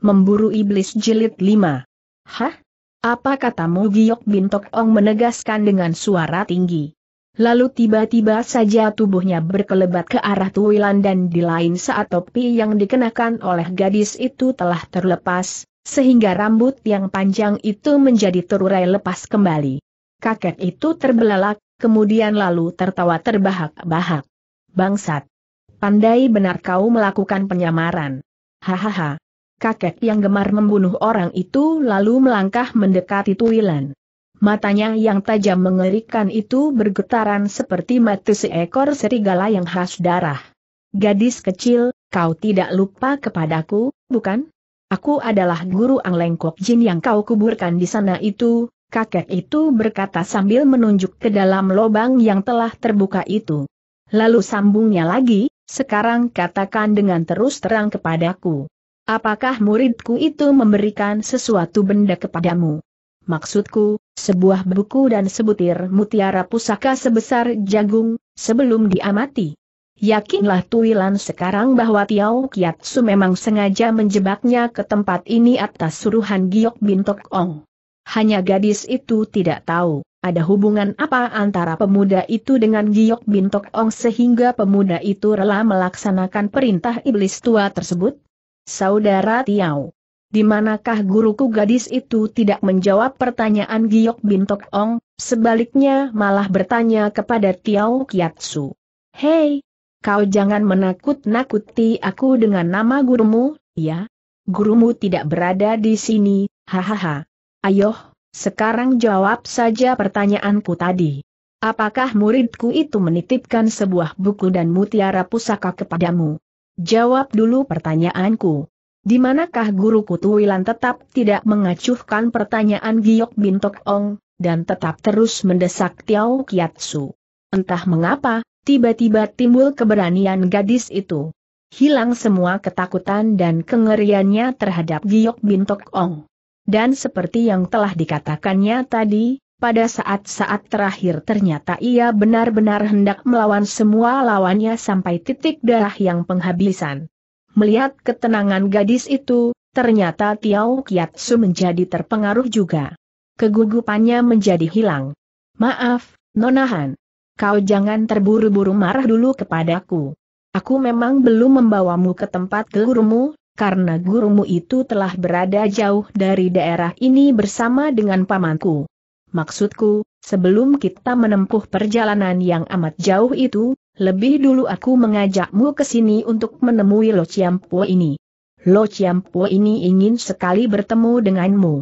Memburu Iblis Jilid 5 Hah? Apa katamu Giok Bintok Ong menegaskan dengan suara tinggi. Lalu tiba-tiba saja tubuhnya berkelebat ke arah Tuwilan dan di lain saat topi yang dikenakan oleh gadis itu telah terlepas, sehingga rambut yang panjang itu menjadi terurai lepas kembali. Kakek itu terbelalak, kemudian lalu tertawa terbahak-bahak. Bangsat! Pandai benar kau melakukan penyamaran. Hahaha kakek yang gemar membunuh orang itu lalu melangkah mendekati Tuilan. Matanya yang tajam mengerikan itu bergetaran seperti mata seekor serigala yang khas darah. Gadis kecil, kau tidak lupa kepadaku, bukan? Aku adalah guru Anglengkok Jin yang kau kuburkan di sana itu, kakek itu berkata sambil menunjuk ke dalam lobang yang telah terbuka itu. Lalu sambungnya lagi, sekarang katakan dengan terus terang kepadaku. Apakah muridku itu memberikan sesuatu benda kepadamu? Maksudku, sebuah buku dan sebutir mutiara pusaka sebesar jagung, sebelum diamati. Yakinlah Tuilan sekarang bahwa Tiao Kiatsu memang sengaja menjebaknya ke tempat ini atas suruhan Giok Bintok Ong. Hanya gadis itu tidak tahu, ada hubungan apa antara pemuda itu dengan Giok Bintok Ong sehingga pemuda itu rela melaksanakan perintah iblis tua tersebut? Saudara Tiao. Di manakah guruku gadis itu tidak menjawab pertanyaan Giok Bintok Ong, sebaliknya malah bertanya kepada Tiao Kiatsu. Hei, kau jangan menakut-nakuti aku dengan nama gurumu, ya? Gurumu tidak berada di sini, hahaha. Ayo, sekarang jawab saja pertanyaanku tadi. Apakah muridku itu menitipkan sebuah buku dan mutiara pusaka kepadamu? Jawab dulu pertanyaanku. Di manakah guru Kutuwilan tetap tidak mengacuhkan pertanyaan Giok Bintok Ong, dan tetap terus mendesak Tiao Kiatsu? Entah mengapa, tiba-tiba timbul keberanian gadis itu. Hilang semua ketakutan dan kengeriannya terhadap Giok Bintok Ong. Dan seperti yang telah dikatakannya tadi, pada saat-saat terakhir ternyata ia benar-benar hendak melawan semua lawannya sampai titik darah yang penghabisan. Melihat ketenangan gadis itu, ternyata Tiao Kiatsu menjadi terpengaruh juga. Kegugupannya menjadi hilang. Maaf, Nonahan. Kau jangan terburu-buru marah dulu kepadaku. Aku memang belum membawamu ke tempat gurumu, karena gurumu itu telah berada jauh dari daerah ini bersama dengan pamanku. Maksudku, sebelum kita menempuh perjalanan yang amat jauh itu, lebih dulu aku mengajakmu ke sini untuk menemui Lo Chiampo ini. Lo Chiampo ini ingin sekali bertemu denganmu.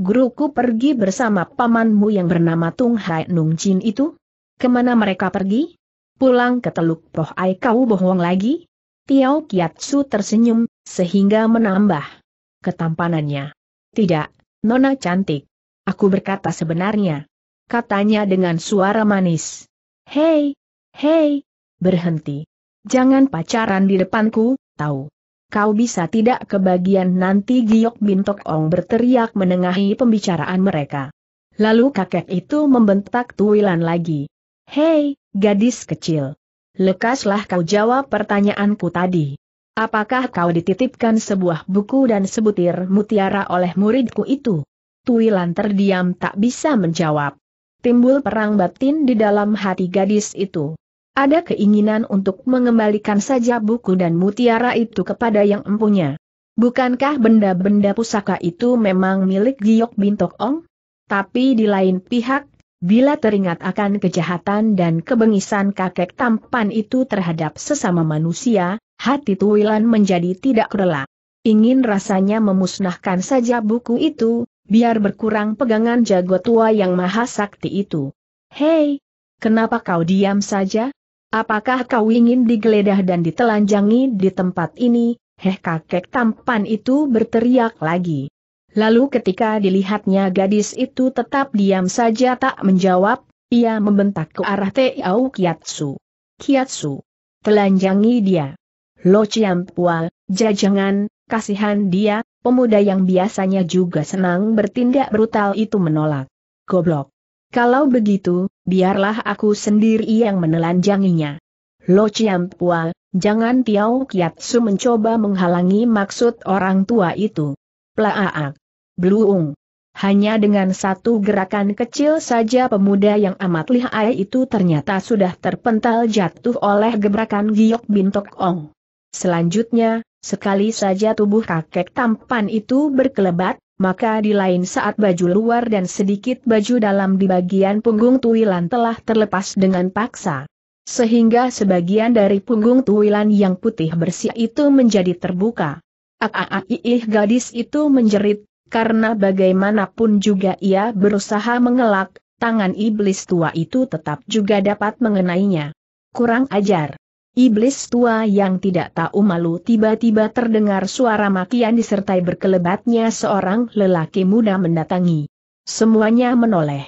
Guruku pergi bersama pamanmu yang bernama Tung Hai Nung Chin itu? Kemana mereka pergi? Pulang ke Teluk Poh Ai kau bohong lagi? Tiao Su tersenyum, sehingga menambah ketampanannya. Tidak, Nona cantik. Aku berkata sebenarnya. Katanya dengan suara manis. Hei, hei, berhenti. Jangan pacaran di depanku, tahu. Kau bisa tidak kebagian nanti Giok Bintok Ong berteriak menengahi pembicaraan mereka. Lalu kakek itu membentak Tuwilan lagi. Hei, gadis kecil. Lekaslah kau jawab pertanyaanku tadi. Apakah kau dititipkan sebuah buku dan sebutir mutiara oleh muridku itu? Tuilan terdiam tak bisa menjawab. Timbul perang batin di dalam hati gadis itu. Ada keinginan untuk mengembalikan saja buku dan mutiara itu kepada yang empunya. Bukankah benda-benda pusaka itu memang milik Giok Bintok Ong? Tapi di lain pihak, bila teringat akan kejahatan dan kebengisan kakek tampan itu terhadap sesama manusia, hati Tuilan menjadi tidak rela. Ingin rasanya memusnahkan saja buku itu, biar berkurang pegangan jago tua yang maha sakti itu. Hei, kenapa kau diam saja? Apakah kau ingin digeledah dan ditelanjangi di tempat ini? Heh kakek tampan itu berteriak lagi. Lalu ketika dilihatnya gadis itu tetap diam saja tak menjawab, ia membentak ke arah Tiao Kiatsu. Kiatsu, telanjangi dia. Lo Chiam Pua, jajangan, kasihan dia, pemuda yang biasanya juga senang bertindak brutal itu menolak. Goblok. Kalau begitu, biarlah aku sendiri yang menelanjanginya. Lo Ciampua, jangan Tiao Kiatsu mencoba menghalangi maksud orang tua itu. Plaaak. Bluung. Hanya dengan satu gerakan kecil saja pemuda yang amat lihai itu ternyata sudah terpental jatuh oleh gebrakan Giok bintok Ong. Selanjutnya, Sekali saja tubuh kakek tampan itu berkelebat, maka di lain saat baju luar dan sedikit baju dalam di bagian punggung Tuilan telah terlepas dengan paksa. Sehingga sebagian dari punggung Tuilan yang putih bersih itu menjadi terbuka. Aaih gadis itu menjerit, karena bagaimanapun juga ia berusaha mengelak, tangan iblis tua itu tetap juga dapat mengenainya. Kurang ajar. Iblis tua yang tidak tahu malu tiba-tiba terdengar suara makian disertai berkelebatnya seorang lelaki muda mendatangi. Semuanya menoleh.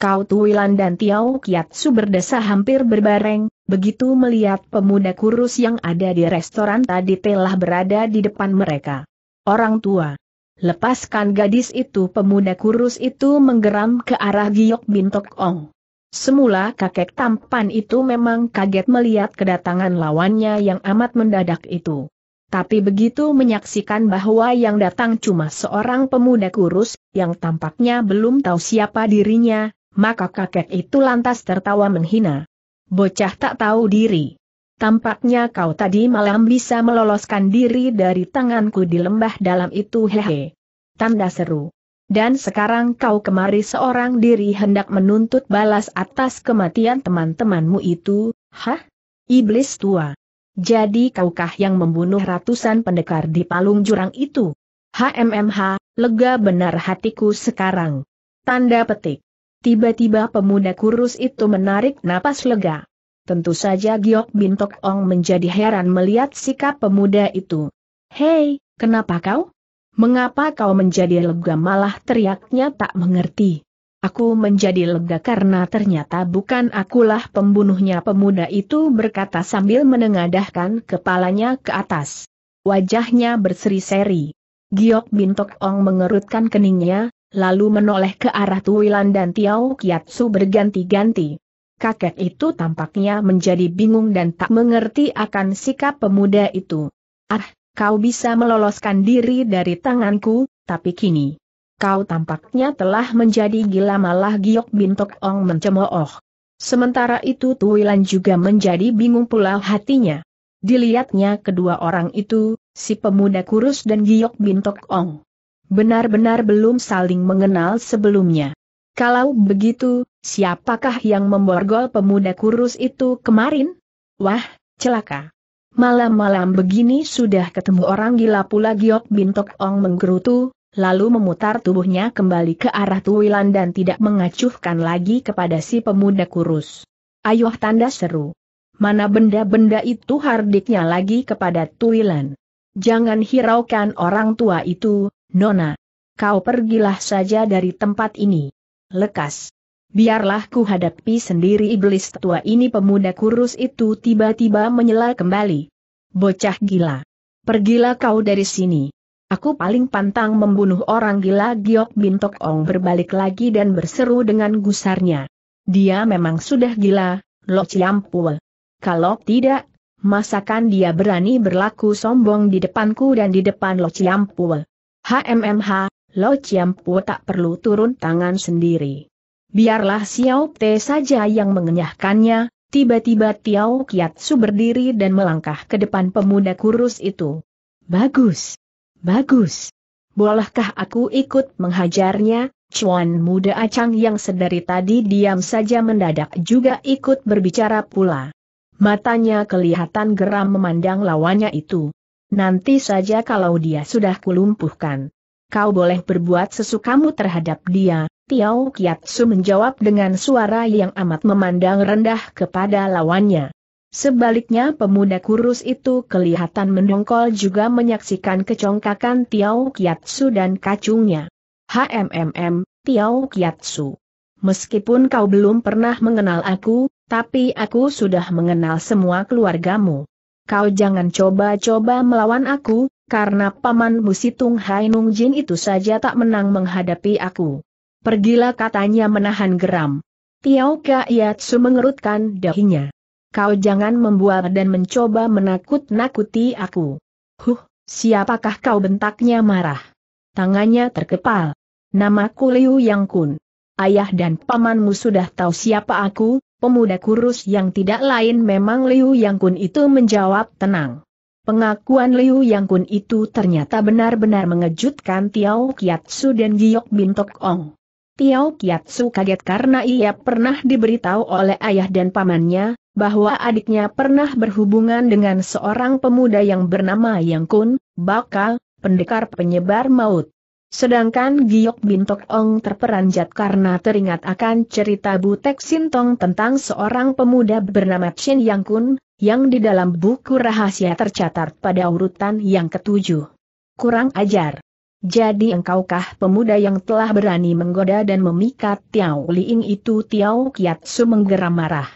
Kau Tuwilan dan Kiat Kiatsu berdesa hampir berbareng, begitu melihat pemuda kurus yang ada di restoran tadi telah berada di depan mereka. Orang tua. Lepaskan gadis itu pemuda kurus itu menggeram ke arah Giok Bintok Ong. Semula kakek tampan itu memang kaget melihat kedatangan lawannya yang amat mendadak itu. Tapi begitu menyaksikan bahwa yang datang cuma seorang pemuda kurus, yang tampaknya belum tahu siapa dirinya, maka kakek itu lantas tertawa menghina. Bocah tak tahu diri. Tampaknya kau tadi malam bisa meloloskan diri dari tanganku di lembah dalam itu hehe. Tanda seru dan sekarang kau kemari seorang diri hendak menuntut balas atas kematian teman-temanmu itu, hah? Iblis tua. Jadi kaukah yang membunuh ratusan pendekar di palung jurang itu? HMMH, lega benar hatiku sekarang. Tanda petik. Tiba-tiba pemuda kurus itu menarik napas lega. Tentu saja Giok Bintok Ong menjadi heran melihat sikap pemuda itu. Hei, kenapa kau? Mengapa kau menjadi lega malah teriaknya tak mengerti. Aku menjadi lega karena ternyata bukan akulah pembunuhnya pemuda itu berkata sambil menengadahkan kepalanya ke atas. Wajahnya berseri-seri. Giok Bintok Ong mengerutkan keningnya, lalu menoleh ke arah Tuilan dan Tiao Kiatsu berganti-ganti. Kakek itu tampaknya menjadi bingung dan tak mengerti akan sikap pemuda itu. Ah, kau bisa meloloskan diri dari tanganku, tapi kini, kau tampaknya telah menjadi gila malah Giok Bintok Ong mencemooh. Sementara itu Tuilan juga menjadi bingung pula hatinya. Dilihatnya kedua orang itu, si pemuda kurus dan Giok Bintok Ong. Benar-benar belum saling mengenal sebelumnya. Kalau begitu, siapakah yang memborgol pemuda kurus itu kemarin? Wah, celaka. Malam-malam begini sudah ketemu orang gila pula Giok Bintok Ong menggerutu, lalu memutar tubuhnya kembali ke arah Tuwilan dan tidak mengacuhkan lagi kepada si pemuda kurus. Ayuh tanda seru. Mana benda-benda itu hardiknya lagi kepada Tuwilan. Jangan hiraukan orang tua itu, Nona. Kau pergilah saja dari tempat ini. Lekas. Biarlah ku hadapi sendiri iblis tua ini pemuda kurus itu tiba-tiba menyela kembali. Bocah gila. Pergilah kau dari sini. Aku paling pantang membunuh orang gila Giok Bintok Ong berbalik lagi dan berseru dengan gusarnya. Dia memang sudah gila, Lo Ciampul. Kalau tidak, masakan dia berani berlaku sombong di depanku dan di depan Lo Ciampul. HMMH, Lo Ciampul tak perlu turun tangan sendiri. Biarlah Xiao Te saja yang mengenyahkannya, tiba-tiba Tiao Kiatsu berdiri dan melangkah ke depan pemuda kurus itu. Bagus! Bagus! Bolehkah aku ikut menghajarnya? Cuan muda acang yang sedari tadi diam saja mendadak juga ikut berbicara pula. Matanya kelihatan geram memandang lawannya itu. Nanti saja kalau dia sudah kulumpuhkan. Kau boleh berbuat sesukamu terhadap dia, Tiau Kiatsu menjawab dengan suara yang amat memandang rendah kepada lawannya. Sebaliknya pemuda kurus itu kelihatan mendongkol juga menyaksikan kecongkakan Tiau Kiatsu dan kacungnya. HMMM, Tiau Kiatsu. Meskipun kau belum pernah mengenal aku, tapi aku sudah mengenal semua keluargamu. Kau jangan coba-coba melawan aku, karena paman Musitung Hainung Jin itu saja tak menang menghadapi aku. Pergilah katanya menahan geram. Tiau Tiao Kaiatsu mengerutkan dahinya. Kau jangan membuat dan mencoba menakut-nakuti aku. Huh, siapakah kau bentaknya marah? Tangannya terkepal. Namaku Liu Yang Kun. Ayah dan pamanmu sudah tahu siapa aku, pemuda kurus yang tidak lain memang Liu Yang Kun itu menjawab tenang. Pengakuan Liu Yang Kun itu ternyata benar-benar mengejutkan Tiao Kiatsu dan Giok Bintok Ong. Tiao Kiatsu kaget karena ia pernah diberitahu oleh ayah dan pamannya, bahwa adiknya pernah berhubungan dengan seorang pemuda yang bernama Yang Kun, bakal, pendekar penyebar maut. Sedangkan Giok Bintok Ong terperanjat karena teringat akan cerita Butek Sintong tentang seorang pemuda bernama Chin Yang Kun, yang di dalam buku rahasia tercatat pada urutan yang ketujuh. Kurang ajar. Jadi engkaukah pemuda yang telah berani menggoda dan memikat Tiao Liing itu Tiao Su menggeram marah.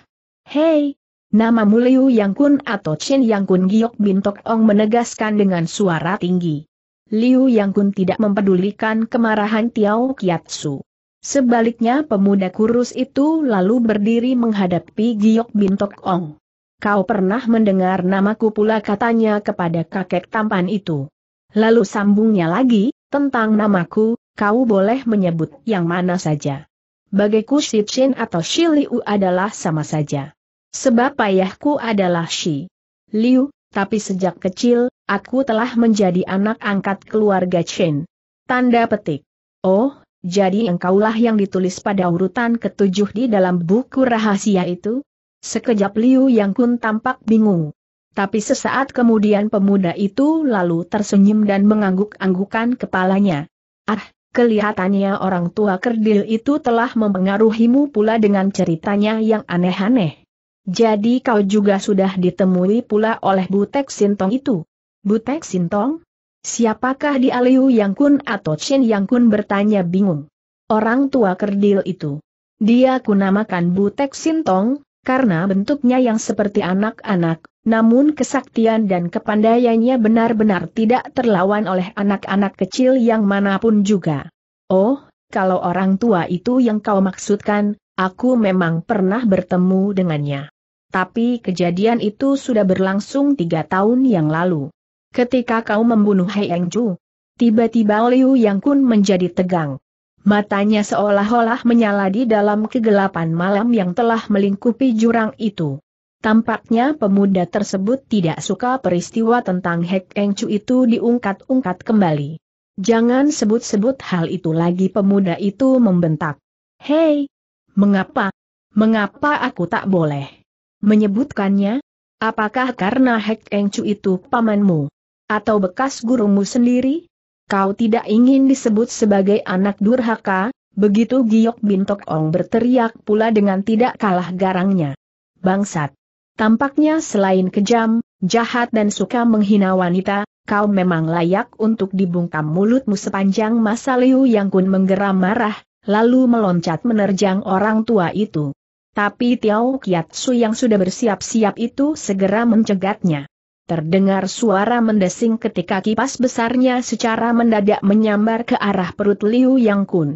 Hei! nama Liu Yang Kun atau Chen Yang Kun Giok Bintok Ong menegaskan dengan suara tinggi. Liu Yang Kun tidak mempedulikan kemarahan Tiao Su. Sebaliknya pemuda kurus itu lalu berdiri menghadapi Giok Bintok Ong. Kau pernah mendengar namaku pula katanya kepada kakek tampan itu. Lalu sambungnya lagi, tentang namaku, kau boleh menyebut yang mana saja. Bagiku Shin atau Shi Liu adalah sama saja. Sebab ayahku adalah Shi Liu, tapi sejak kecil, aku telah menjadi anak angkat keluarga Chen. Tanda petik. Oh, jadi engkaulah yang ditulis pada urutan ketujuh di dalam buku rahasia itu? Sekejap Liu Yang Kun tampak bingung. Tapi sesaat kemudian pemuda itu lalu tersenyum dan mengangguk-anggukan kepalanya. Ah, kelihatannya orang tua kerdil itu telah mempengaruhimu pula dengan ceritanya yang aneh-aneh. Jadi kau juga sudah ditemui pula oleh Butek Sintong itu. Butek Sintong? Siapakah di Liu Yang Kun atau Shin Yang Kun bertanya bingung. Orang tua kerdil itu. Dia kunamakan Butek Sintong, karena bentuknya yang seperti anak-anak, namun kesaktian dan kepandaiannya benar-benar tidak terlawan oleh anak-anak kecil yang manapun juga. Oh, kalau orang tua itu yang kau maksudkan, aku memang pernah bertemu dengannya. Tapi kejadian itu sudah berlangsung tiga tahun yang lalu. Ketika kau membunuh Hei Chu, tiba-tiba Liu Yang Kun menjadi tegang. Matanya seolah-olah menyala di dalam kegelapan malam yang telah melingkupi jurang itu. Tampaknya pemuda tersebut tidak suka peristiwa tentang Hek Eng Chu itu diungkat-ungkat kembali. Jangan sebut-sebut hal itu lagi pemuda itu membentak. Hei! Mengapa? Mengapa aku tak boleh? Menyebutkannya? Apakah karena Hek Eng Chu itu pamanmu? Atau bekas gurumu sendiri? Kau tidak ingin disebut sebagai anak durhaka, begitu Giok Bintok Ong berteriak pula dengan tidak kalah garangnya. Bangsat! Tampaknya selain kejam, jahat dan suka menghina wanita, kau memang layak untuk dibungkam mulutmu sepanjang masa Liu Yang Kun menggeram marah, lalu meloncat menerjang orang tua itu. Tapi Tiao Su yang sudah bersiap-siap itu segera mencegatnya. Terdengar suara mendesing ketika kipas besarnya secara mendadak menyambar ke arah perut Liu Yang Kun.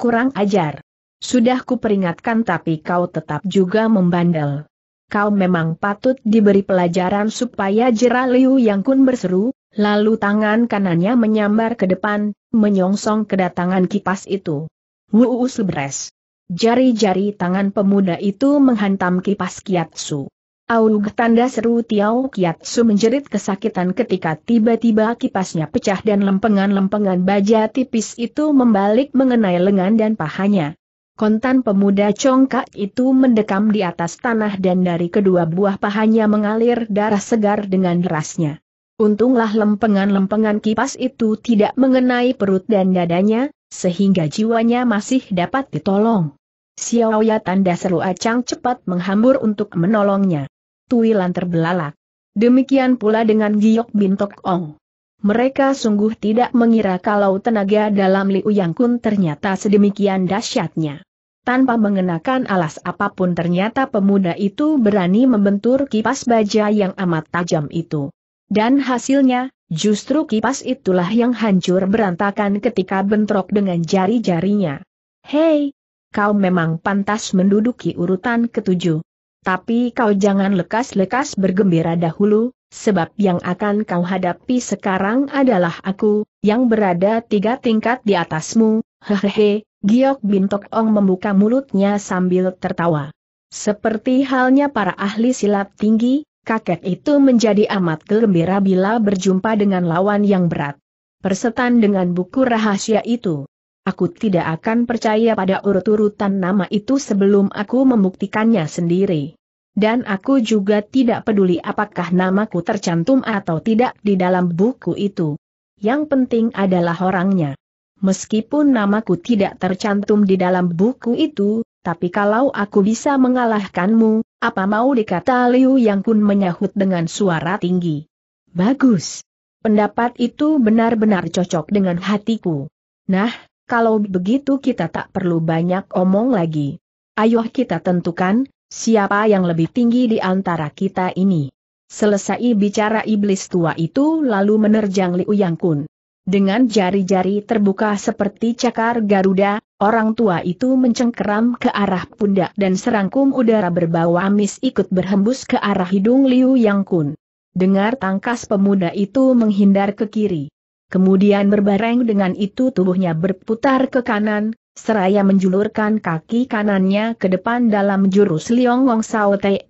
Kurang ajar. Sudah kuperingatkan tapi kau tetap juga membandel kau memang patut diberi pelajaran supaya jera Liu Yang Kun berseru, lalu tangan kanannya menyambar ke depan, menyongsong kedatangan kipas itu. Wuuu sebres. Jari-jari tangan pemuda itu menghantam kipas kiatsu. Aulug tanda seru Tiao Kiatsu menjerit kesakitan ketika tiba-tiba kipasnya pecah dan lempengan-lempengan baja tipis itu membalik mengenai lengan dan pahanya. Kontan pemuda congkak itu mendekam di atas tanah dan dari kedua buah pahanya mengalir darah segar dengan derasnya. Untunglah lempengan-lempengan kipas itu tidak mengenai perut dan dadanya, sehingga jiwanya masih dapat ditolong. Xiaoya tanda seru acang cepat menghambur untuk menolongnya. Tuilan terbelalak. Demikian pula dengan Giok Bintok Ong. Mereka sungguh tidak mengira kalau tenaga dalam Liu Yang Kun ternyata sedemikian dahsyatnya. Tanpa mengenakan alas apapun ternyata pemuda itu berani membentur kipas baja yang amat tajam itu. Dan hasilnya, justru kipas itulah yang hancur berantakan ketika bentrok dengan jari-jarinya. Hei, kau memang pantas menduduki urutan ketujuh. Tapi kau jangan lekas-lekas bergembira dahulu, sebab yang akan kau hadapi sekarang adalah aku, yang berada tiga tingkat di atasmu, hehehe, Giok Bintok Ong membuka mulutnya sambil tertawa. Seperti halnya para ahli silat tinggi, kakek itu menjadi amat gembira bila berjumpa dengan lawan yang berat. Persetan dengan buku rahasia itu. Aku tidak akan percaya pada urut-urutan nama itu sebelum aku membuktikannya sendiri. Dan aku juga tidak peduli apakah namaku tercantum atau tidak di dalam buku itu. Yang penting adalah orangnya. Meskipun namaku tidak tercantum di dalam buku itu, tapi kalau aku bisa mengalahkanmu, apa mau dikata Liu Yang Kun menyahut dengan suara tinggi. Bagus. Pendapat itu benar-benar cocok dengan hatiku. Nah, kalau begitu kita tak perlu banyak omong lagi. Ayo kita tentukan, siapa yang lebih tinggi di antara kita ini. Selesai bicara iblis tua itu lalu menerjang Liu Yang Kun. Dengan jari-jari terbuka seperti cakar Garuda, orang tua itu mencengkeram ke arah pundak dan serangkum udara berbau amis ikut berhembus ke arah hidung Liu Yang Kun. Dengar tangkas pemuda itu menghindar ke kiri. Kemudian berbareng dengan itu tubuhnya berputar ke kanan, seraya menjulurkan kaki kanannya ke depan dalam jurus Liong Wong Sao Te,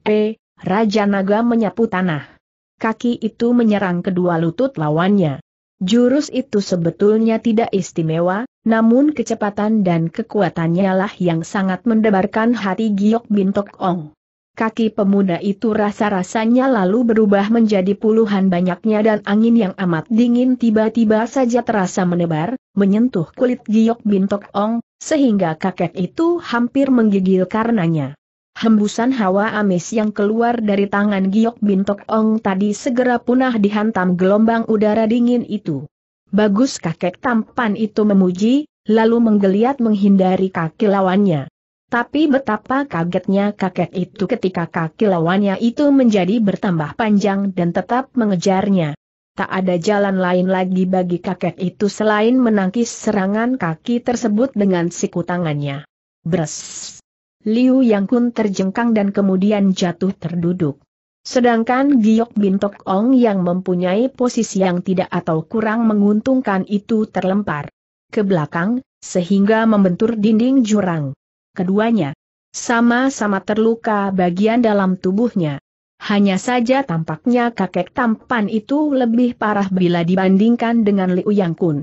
Raja Naga menyapu tanah. Kaki itu menyerang kedua lutut lawannya. Jurus itu sebetulnya tidak istimewa, namun kecepatan dan kekuatannya lah yang sangat mendebarkan hati Giok Bintok Ong. Kaki pemuda itu rasa-rasanya lalu berubah menjadi puluhan banyaknya dan angin yang amat dingin tiba-tiba saja terasa menebar, menyentuh kulit Giok Bintok Ong, sehingga kakek itu hampir menggigil karenanya. Hembusan hawa amis yang keluar dari tangan Giok Bintok Ong tadi segera punah dihantam gelombang udara dingin itu. Bagus kakek tampan itu memuji, lalu menggeliat menghindari kaki lawannya. Tapi betapa kagetnya kakek itu ketika kaki lawannya itu menjadi bertambah panjang dan tetap mengejarnya. Tak ada jalan lain lagi bagi kakek itu selain menangkis serangan kaki tersebut dengan siku tangannya. Bres! Liu Yang Kun terjengkang dan kemudian jatuh terduduk. Sedangkan Giok Bintok Ong yang mempunyai posisi yang tidak atau kurang menguntungkan itu terlempar ke belakang, sehingga membentur dinding jurang. Keduanya sama-sama terluka bagian dalam tubuhnya. Hanya saja tampaknya kakek tampan itu lebih parah bila dibandingkan dengan Liu Yang Kun.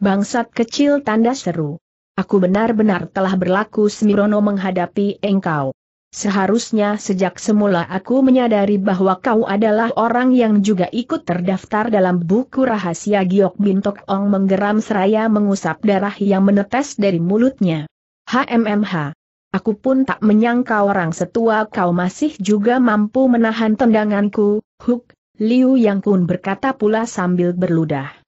Bangsat kecil tanda seru. Aku benar-benar telah berlaku semirono menghadapi engkau. Seharusnya sejak semula aku menyadari bahwa kau adalah orang yang juga ikut terdaftar dalam buku rahasia Giok Bintok Ong menggeram seraya mengusap darah yang menetes dari mulutnya. HMMH. Aku pun tak menyangka orang setua kau masih juga mampu menahan tendanganku, Huk, Liu Yang Kun berkata pula sambil berludah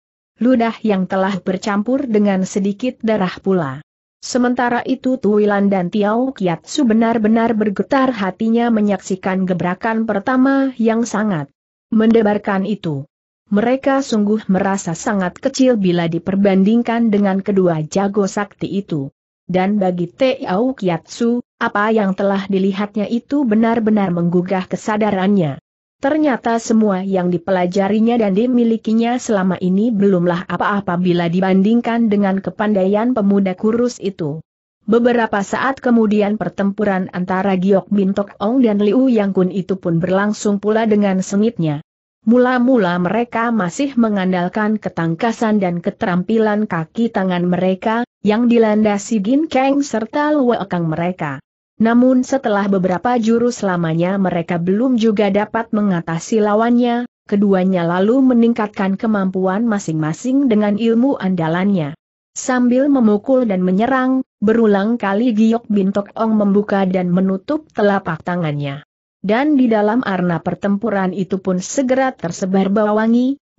ludah yang telah bercampur dengan sedikit darah pula. Sementara itu Tuilan dan Tiao Kiatsu benar-benar bergetar hatinya menyaksikan gebrakan pertama yang sangat mendebarkan itu. Mereka sungguh merasa sangat kecil bila diperbandingkan dengan kedua jago sakti itu. Dan bagi Tiao Kiatsu, apa yang telah dilihatnya itu benar-benar menggugah kesadarannya. Ternyata semua yang dipelajarinya dan dimilikinya selama ini belumlah apa-apa bila dibandingkan dengan kepandaian pemuda kurus itu. Beberapa saat kemudian pertempuran antara Giok Bintok Ong dan Liu Yang Kun itu pun berlangsung pula dengan sengitnya. Mula-mula mereka masih mengandalkan ketangkasan dan keterampilan kaki tangan mereka, yang dilandasi Gin Kang serta Luo Kang mereka. Namun setelah beberapa jurus lamanya mereka belum juga dapat mengatasi lawannya, keduanya lalu meningkatkan kemampuan masing-masing dengan ilmu andalannya. Sambil memukul dan menyerang, berulang kali Giok Bintok Ong membuka dan menutup telapak tangannya. Dan di dalam arena pertempuran itu pun segera tersebar bau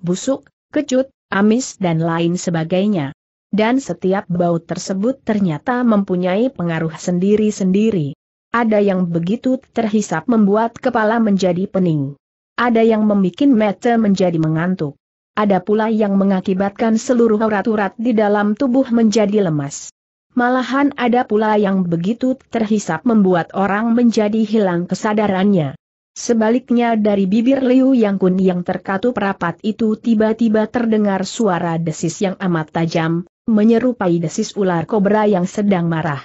busuk, kecut, amis dan lain sebagainya dan setiap bau tersebut ternyata mempunyai pengaruh sendiri-sendiri. Ada yang begitu terhisap membuat kepala menjadi pening. Ada yang membuat mata menjadi mengantuk. Ada pula yang mengakibatkan seluruh urat-urat di dalam tubuh menjadi lemas. Malahan ada pula yang begitu terhisap membuat orang menjadi hilang kesadarannya. Sebaliknya dari bibir Liu Yang Kun yang terkatup rapat itu tiba-tiba terdengar suara desis yang amat tajam, menyerupai desis ular kobra yang sedang marah.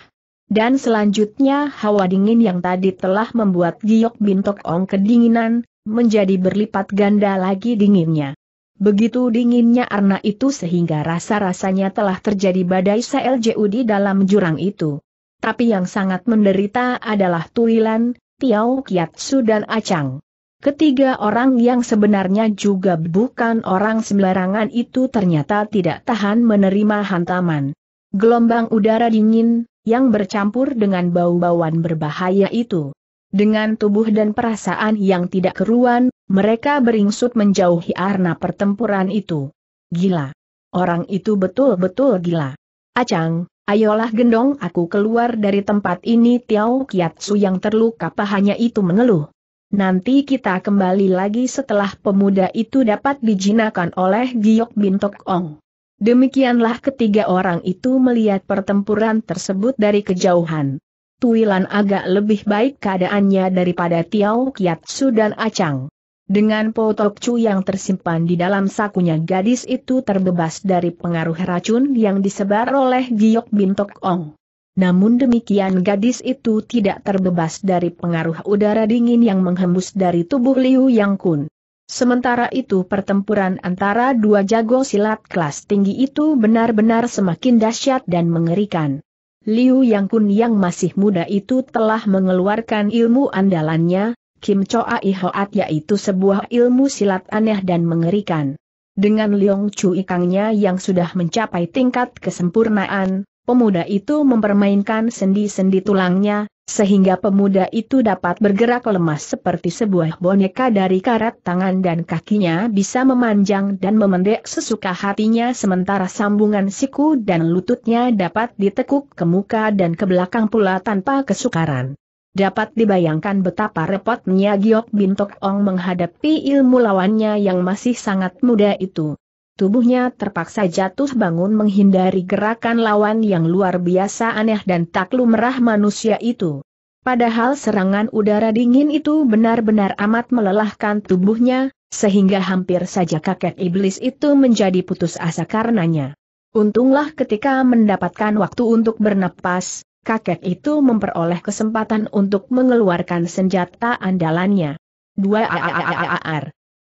Dan selanjutnya hawa dingin yang tadi telah membuat Giok Bintok Ong kedinginan, menjadi berlipat ganda lagi dinginnya. Begitu dinginnya arna itu sehingga rasa-rasanya telah terjadi badai CLJU di dalam jurang itu. Tapi yang sangat menderita adalah Tuilan, Tiao Kiatsu dan Acang. Ketiga orang yang sebenarnya juga bukan orang sembarangan itu ternyata tidak tahan menerima hantaman. Gelombang udara dingin, yang bercampur dengan bau-bauan berbahaya itu. Dengan tubuh dan perasaan yang tidak keruan, mereka beringsut menjauhi arna pertempuran itu. Gila. Orang itu betul-betul gila. Acang, ayolah gendong aku keluar dari tempat ini Tiao Kiatsu yang terluka pahanya itu mengeluh. Nanti kita kembali lagi setelah pemuda itu dapat dijinakan oleh Giok Bintok Ong. Demikianlah ketiga orang itu melihat pertempuran tersebut dari kejauhan. Tuilan agak lebih baik keadaannya daripada Tiao Kiatsu dan Acang. Dengan potok cu yang tersimpan di dalam sakunya gadis itu terbebas dari pengaruh racun yang disebar oleh Giok Bintok Ong namun demikian gadis itu tidak terbebas dari pengaruh udara dingin yang menghembus dari tubuh Liu Yang Kun. Sementara itu pertempuran antara dua jago silat kelas tinggi itu benar-benar semakin dahsyat dan mengerikan. Liu Yang Kun yang masih muda itu telah mengeluarkan ilmu andalannya, Kim Choa Ihoat yaitu sebuah ilmu silat aneh dan mengerikan. Dengan Leong Chu Ikangnya yang sudah mencapai tingkat kesempurnaan, pemuda itu mempermainkan sendi-sendi tulangnya, sehingga pemuda itu dapat bergerak lemas seperti sebuah boneka dari karat tangan dan kakinya bisa memanjang dan memendek sesuka hatinya sementara sambungan siku dan lututnya dapat ditekuk ke muka dan ke belakang pula tanpa kesukaran. Dapat dibayangkan betapa repotnya Giok Bintok Ong menghadapi ilmu lawannya yang masih sangat muda itu. Tubuhnya terpaksa jatuh bangun menghindari gerakan lawan yang luar biasa aneh dan tak lumrah manusia itu. Padahal serangan udara dingin itu benar-benar amat melelahkan tubuhnya, sehingga hampir saja kakek iblis itu menjadi putus asa karenanya. Untunglah ketika mendapatkan waktu untuk bernapas, kakek itu memperoleh kesempatan untuk mengeluarkan senjata andalannya. Dua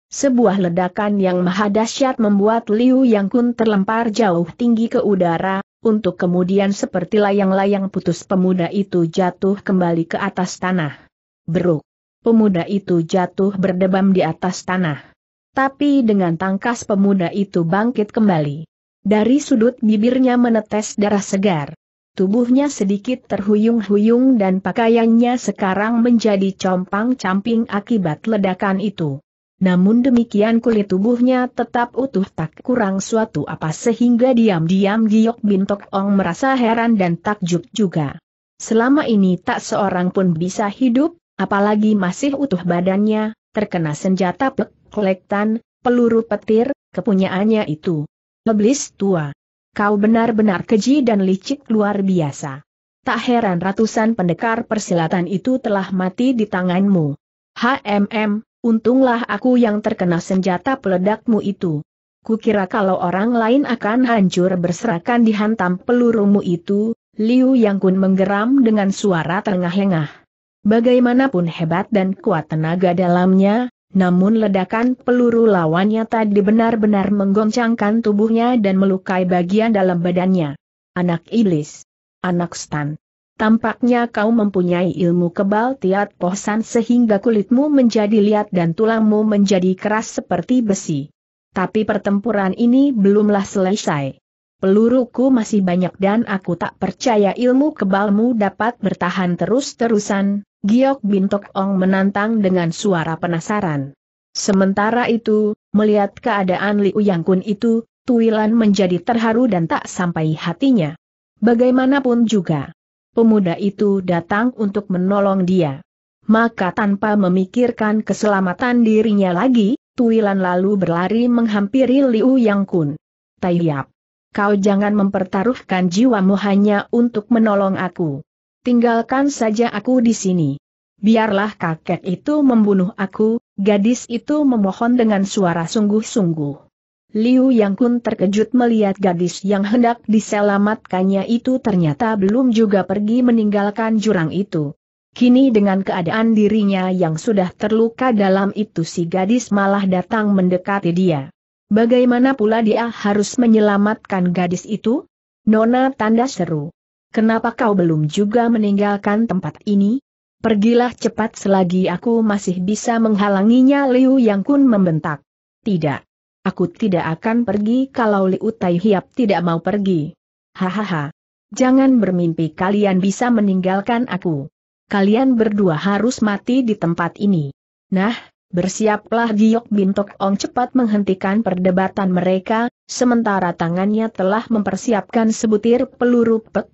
sebuah ledakan yang maha dahsyat membuat Liu Yang Kun terlempar jauh tinggi ke udara, untuk kemudian seperti layang-layang putus pemuda itu jatuh kembali ke atas tanah. Beruk. Pemuda itu jatuh berdebam di atas tanah. Tapi dengan tangkas pemuda itu bangkit kembali. Dari sudut bibirnya menetes darah segar. Tubuhnya sedikit terhuyung-huyung dan pakaiannya sekarang menjadi compang-camping akibat ledakan itu. Namun demikian kulit tubuhnya tetap utuh tak kurang suatu apa sehingga diam-diam Giok Bintok Ong merasa heran dan takjub juga. Selama ini tak seorang pun bisa hidup, apalagi masih utuh badannya, terkena senjata pek, kolektan, peluru petir, kepunyaannya itu. Leblis tua. Kau benar-benar keji dan licik luar biasa. Tak heran ratusan pendekar persilatan itu telah mati di tanganmu. HMM, Untunglah aku yang terkena senjata peledakmu itu. Kukira kalau orang lain akan hancur berserakan dihantam pelurumu itu, Liu Yang Kun menggeram dengan suara tengah-tengah. Bagaimanapun hebat dan kuat tenaga dalamnya, namun ledakan peluru lawannya tadi benar-benar menggoncangkan tubuhnya dan melukai bagian dalam badannya. Anak iblis. Anak stan. Tampaknya kau mempunyai ilmu kebal tiat pohsan sehingga kulitmu menjadi liat dan tulangmu menjadi keras seperti besi. Tapi pertempuran ini belumlah selesai. Peluruku masih banyak dan aku tak percaya ilmu kebalmu dapat bertahan terus-terusan, Giok Bintok Ong menantang dengan suara penasaran. Sementara itu, melihat keadaan Liu Yang Kun itu, Tuilan menjadi terharu dan tak sampai hatinya. Bagaimanapun juga, pemuda itu datang untuk menolong dia. Maka tanpa memikirkan keselamatan dirinya lagi, Tuilan lalu berlari menghampiri Liu Yang Kun. Taiyap, kau jangan mempertaruhkan jiwamu hanya untuk menolong aku. Tinggalkan saja aku di sini. Biarlah kakek itu membunuh aku, gadis itu memohon dengan suara sungguh-sungguh. Liu Yang Kun terkejut melihat gadis yang hendak diselamatkannya itu ternyata belum juga pergi meninggalkan jurang itu. Kini dengan keadaan dirinya yang sudah terluka dalam itu si gadis malah datang mendekati dia. Bagaimana pula dia harus menyelamatkan gadis itu? Nona tanda seru. Kenapa kau belum juga meninggalkan tempat ini? Pergilah cepat selagi aku masih bisa menghalanginya Liu Yang Kun membentak. Tidak. Aku tidak akan pergi kalau Liu Tai Hiap tidak mau pergi. Hahaha. Jangan bermimpi kalian bisa meninggalkan aku. Kalian berdua harus mati di tempat ini. Nah, bersiaplah Giok Bintok Ong cepat menghentikan perdebatan mereka, sementara tangannya telah mempersiapkan sebutir peluru pek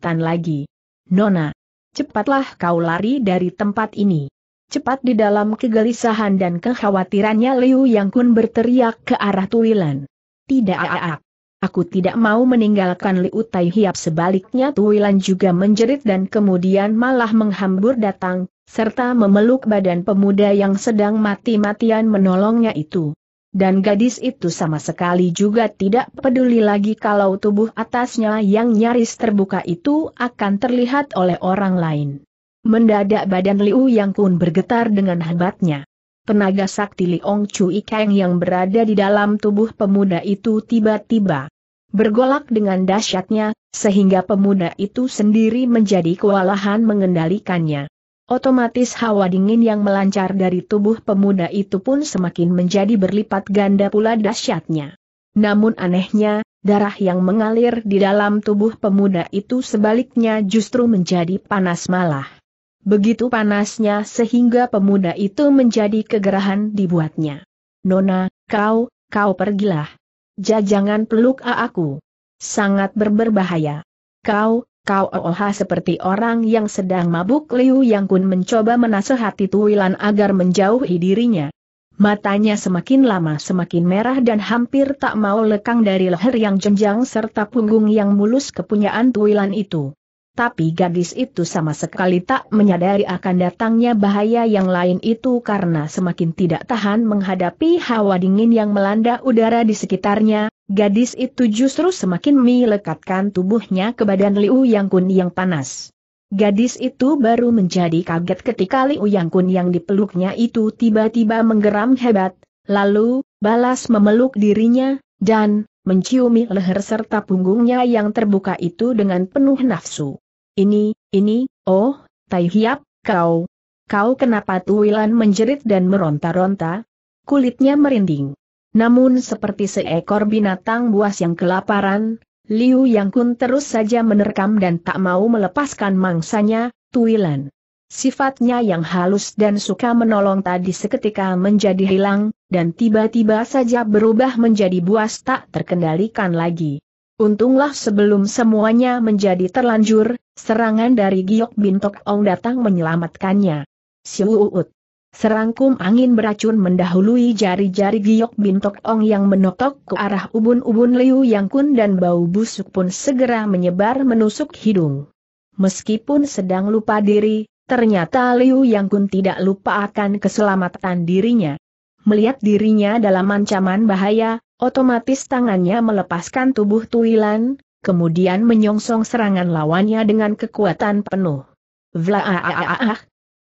tan lagi. Nona, cepatlah kau lari dari tempat ini. Cepat di dalam kegelisahan dan kekhawatirannya Liu Yang Kun berteriak ke arah Tuilan. Tidak aak. Aku tidak mau meninggalkan Liu Tai Hiap sebaliknya Tuilan juga menjerit dan kemudian malah menghambur datang, serta memeluk badan pemuda yang sedang mati-matian menolongnya itu. Dan gadis itu sama sekali juga tidak peduli lagi kalau tubuh atasnya yang nyaris terbuka itu akan terlihat oleh orang lain. Mendadak badan Liu Yang Kun bergetar dengan hebatnya. Tenaga sakti Liong Chu Kang yang berada di dalam tubuh pemuda itu tiba-tiba bergolak dengan dahsyatnya, sehingga pemuda itu sendiri menjadi kewalahan mengendalikannya. Otomatis hawa dingin yang melancar dari tubuh pemuda itu pun semakin menjadi berlipat ganda pula dahsyatnya. Namun anehnya, darah yang mengalir di dalam tubuh pemuda itu sebaliknya justru menjadi panas malah. Begitu panasnya sehingga pemuda itu menjadi kegerahan dibuatnya. Nona, kau, kau pergilah. Jajangan peluk aku. Sangat berberbahaya. Kau, kau oha seperti orang yang sedang mabuk Liu Yang Kun mencoba menasehati Tuwilan agar menjauhi dirinya. Matanya semakin lama semakin merah dan hampir tak mau lekang dari leher yang jenjang serta punggung yang mulus kepunyaan Tuwilan itu tapi gadis itu sama sekali tak menyadari akan datangnya bahaya yang lain itu karena semakin tidak tahan menghadapi hawa dingin yang melanda udara di sekitarnya, gadis itu justru semakin melekatkan tubuhnya ke badan Liu Yang Kun yang panas. Gadis itu baru menjadi kaget ketika Liu Yang Kun yang dipeluknya itu tiba-tiba menggeram hebat, lalu, balas memeluk dirinya, dan menciumi leher serta punggungnya yang terbuka itu dengan penuh nafsu. Ini, ini, oh, Tai Hiap, kau. Kau kenapa Tuilan menjerit dan meronta-ronta? Kulitnya merinding. Namun seperti seekor binatang buas yang kelaparan, Liu Yang Kun terus saja menerkam dan tak mau melepaskan mangsanya, Tuilan. Sifatnya yang halus dan suka menolong tadi seketika menjadi hilang, dan tiba-tiba saja berubah menjadi buas tak terkendalikan lagi. Untunglah sebelum semuanya menjadi terlanjur, Serangan dari Giok Bintok Ong datang menyelamatkannya. Siuut. Serangkum angin beracun mendahului jari-jari giok bintok ong yang menotok ke arah ubun-ubun Liu Yang Kun dan bau busuk pun segera menyebar menusuk hidung. Meskipun sedang lupa diri, ternyata Liu Yang Kun tidak lupa akan keselamatan dirinya. Melihat dirinya dalam ancaman bahaya, otomatis tangannya melepaskan tubuh Tuilan, kemudian menyongsong serangan lawannya dengan kekuatan penuh. Vlaaah,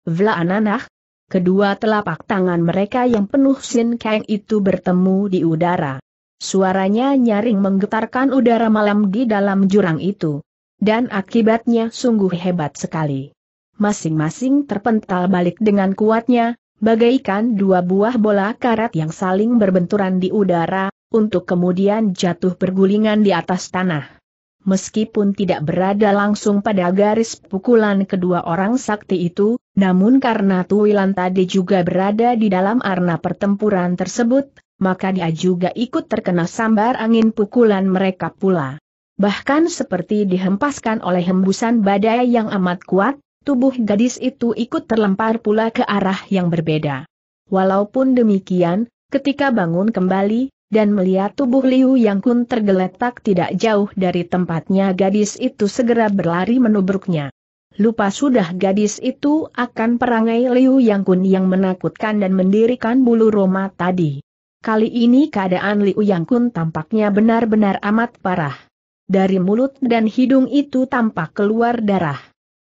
vlaananah, kedua telapak tangan mereka yang penuh sin kang itu bertemu di udara. Suaranya nyaring menggetarkan udara malam di dalam jurang itu. Dan akibatnya sungguh hebat sekali. Masing-masing terpental balik dengan kuatnya, bagaikan dua buah bola karat yang saling berbenturan di udara, untuk kemudian jatuh bergulingan di atas tanah meskipun tidak berada langsung pada garis pukulan kedua orang sakti itu, namun karena Tuwilan tadi juga berada di dalam arena pertempuran tersebut, maka dia juga ikut terkena sambar angin pukulan mereka pula. Bahkan seperti dihempaskan oleh hembusan badai yang amat kuat, tubuh gadis itu ikut terlempar pula ke arah yang berbeda. Walaupun demikian, ketika bangun kembali, dan melihat tubuh Liu Yang Kun tergeletak tidak jauh dari tempatnya gadis itu segera berlari menubruknya. Lupa sudah gadis itu akan perangai Liu Yang Kun yang menakutkan dan mendirikan bulu Roma tadi. Kali ini keadaan Liu Yang Kun tampaknya benar-benar amat parah. Dari mulut dan hidung itu tampak keluar darah.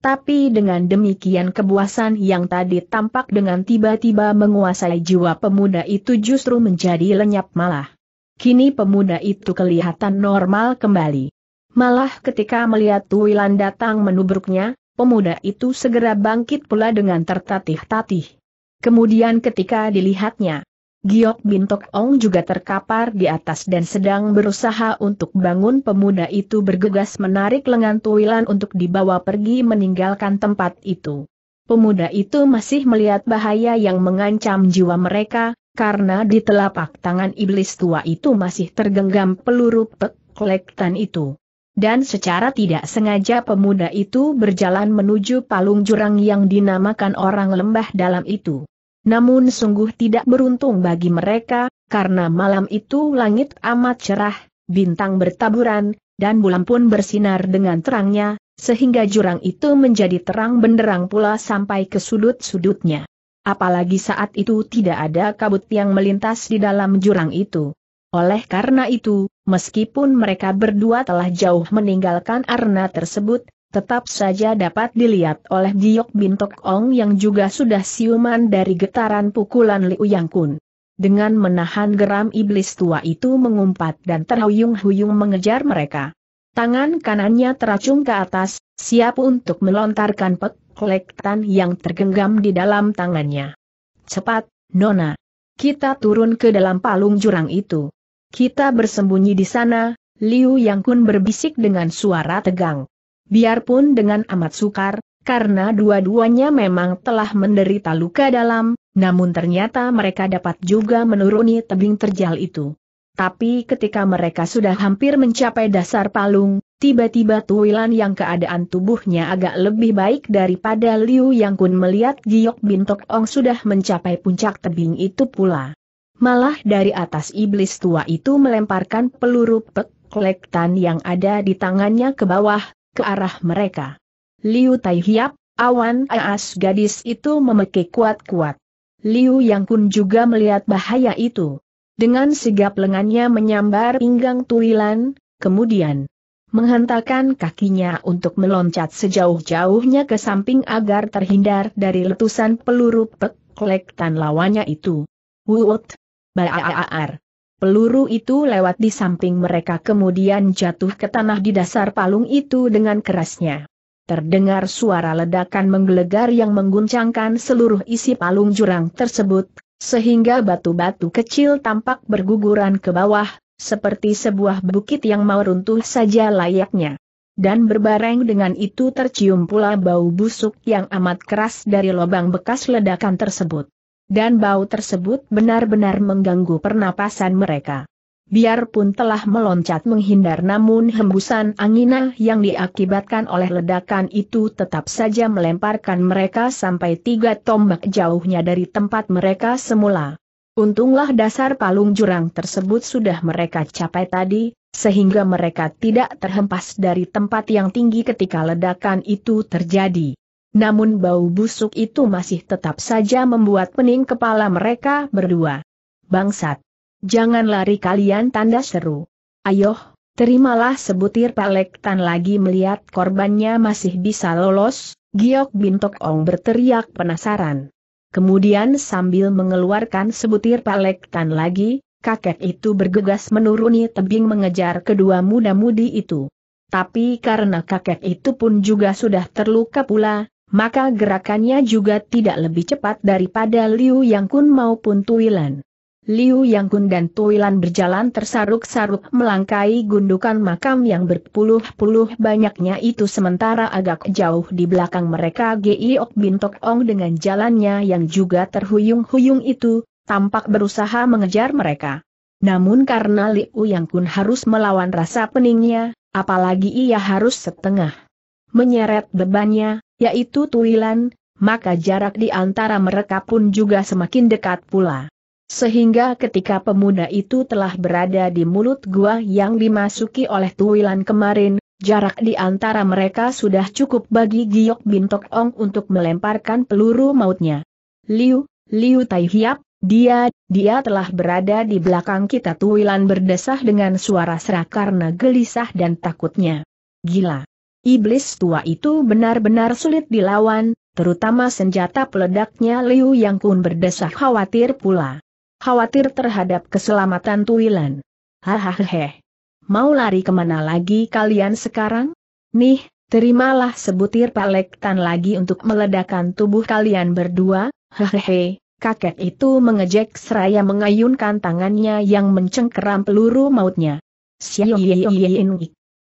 Tapi dengan demikian kebuasan yang tadi tampak dengan tiba-tiba menguasai jiwa pemuda itu justru menjadi lenyap malah. Kini pemuda itu kelihatan normal kembali. Malah ketika melihat Tuilan datang menubruknya, pemuda itu segera bangkit pula dengan tertatih-tatih. Kemudian ketika dilihatnya, Giok Bintok Ong juga terkapar di atas dan sedang berusaha untuk bangun pemuda itu bergegas menarik lengan Tuilan untuk dibawa pergi meninggalkan tempat itu. Pemuda itu masih melihat bahaya yang mengancam jiwa mereka, karena di telapak tangan iblis tua itu masih tergenggam peluru peklektan itu. Dan secara tidak sengaja pemuda itu berjalan menuju palung jurang yang dinamakan orang lembah dalam itu. Namun sungguh tidak beruntung bagi mereka, karena malam itu langit amat cerah, bintang bertaburan, dan bulan pun bersinar dengan terangnya, sehingga jurang itu menjadi terang benderang pula sampai ke sudut-sudutnya. Apalagi saat itu tidak ada kabut yang melintas di dalam jurang itu. Oleh karena itu, meskipun mereka berdua telah jauh meninggalkan arna tersebut, tetap saja dapat dilihat oleh Giok Bintok Ong yang juga sudah siuman dari getaran pukulan Liu Yang Kun. Dengan menahan geram iblis tua itu mengumpat dan terhuyung-huyung mengejar mereka. Tangan kanannya teracung ke atas, siap untuk melontarkan pek kolektan yang tergenggam di dalam tangannya. Cepat, Nona. Kita turun ke dalam palung jurang itu. Kita bersembunyi di sana, Liu Yang Kun berbisik dengan suara tegang biarpun dengan amat sukar, karena dua-duanya memang telah menderita luka dalam, namun ternyata mereka dapat juga menuruni tebing terjal itu. Tapi ketika mereka sudah hampir mencapai dasar palung, tiba-tiba Tuilan yang keadaan tubuhnya agak lebih baik daripada Liu Yang Kun melihat Giok Bintok Ong sudah mencapai puncak tebing itu pula. Malah dari atas iblis tua itu melemparkan peluru pek yang ada di tangannya ke bawah, ke arah mereka. Liu Tai Hiap, awan aas gadis itu memekik kuat-kuat. Liu Yang Kun juga melihat bahaya itu. Dengan sigap lengannya menyambar pinggang Tuilan, kemudian menghentakkan kakinya untuk meloncat sejauh-jauhnya ke samping agar terhindar dari letusan peluru peklek tan lawannya itu. Wuot! Baaar! Peluru itu lewat di samping mereka kemudian jatuh ke tanah di dasar palung itu dengan kerasnya. Terdengar suara ledakan menggelegar yang mengguncangkan seluruh isi palung jurang tersebut, sehingga batu-batu kecil tampak berguguran ke bawah, seperti sebuah bukit yang mau runtuh saja layaknya. Dan berbareng dengan itu tercium pula bau busuk yang amat keras dari lubang bekas ledakan tersebut dan bau tersebut benar-benar mengganggu pernapasan mereka. Biarpun telah meloncat menghindar namun hembusan anginah yang diakibatkan oleh ledakan itu tetap saja melemparkan mereka sampai tiga tombak jauhnya dari tempat mereka semula. Untunglah dasar palung jurang tersebut sudah mereka capai tadi, sehingga mereka tidak terhempas dari tempat yang tinggi ketika ledakan itu terjadi namun bau busuk itu masih tetap saja membuat pening kepala mereka berdua. Bangsat! Jangan lari kalian tanda seru. Ayoh, terimalah sebutir tan lagi melihat korbannya masih bisa lolos, Giok Bintok Ong berteriak penasaran. Kemudian sambil mengeluarkan sebutir tan lagi, kakek itu bergegas menuruni tebing mengejar kedua muda-mudi itu. Tapi karena kakek itu pun juga sudah terluka pula, maka gerakannya juga tidak lebih cepat daripada Liu Yang Kun maupun Tuilan. Liu Yang Kun dan Tuilan berjalan tersaruk-saruk melangkai gundukan makam yang berpuluh-puluh banyaknya itu sementara agak jauh di belakang mereka Giok Bintok Ong dengan jalannya yang juga terhuyung-huyung itu, tampak berusaha mengejar mereka. Namun karena Liu Yang Kun harus melawan rasa peningnya, apalagi ia harus setengah menyeret bebannya, yaitu Tuilan, maka jarak di antara mereka pun juga semakin dekat pula. Sehingga ketika pemuda itu telah berada di mulut gua yang dimasuki oleh Tuilan kemarin, jarak di antara mereka sudah cukup bagi Giok Bintok Ong untuk melemparkan peluru mautnya. Liu, Liu Tai Hiap, dia, dia telah berada di belakang kita Tuilan berdesah dengan suara serak karena gelisah dan takutnya. Gila. Iblis tua itu benar-benar sulit dilawan, terutama senjata peledaknya Liu Yang Kun berdesah khawatir pula. Khawatir terhadap keselamatan Tuilan. Hahaha. Mau lari kemana lagi kalian sekarang? Nih, terimalah sebutir palektan lagi untuk meledakan tubuh kalian berdua, hehehe. Kakek itu mengejek seraya mengayunkan tangannya yang mencengkeram peluru mautnya.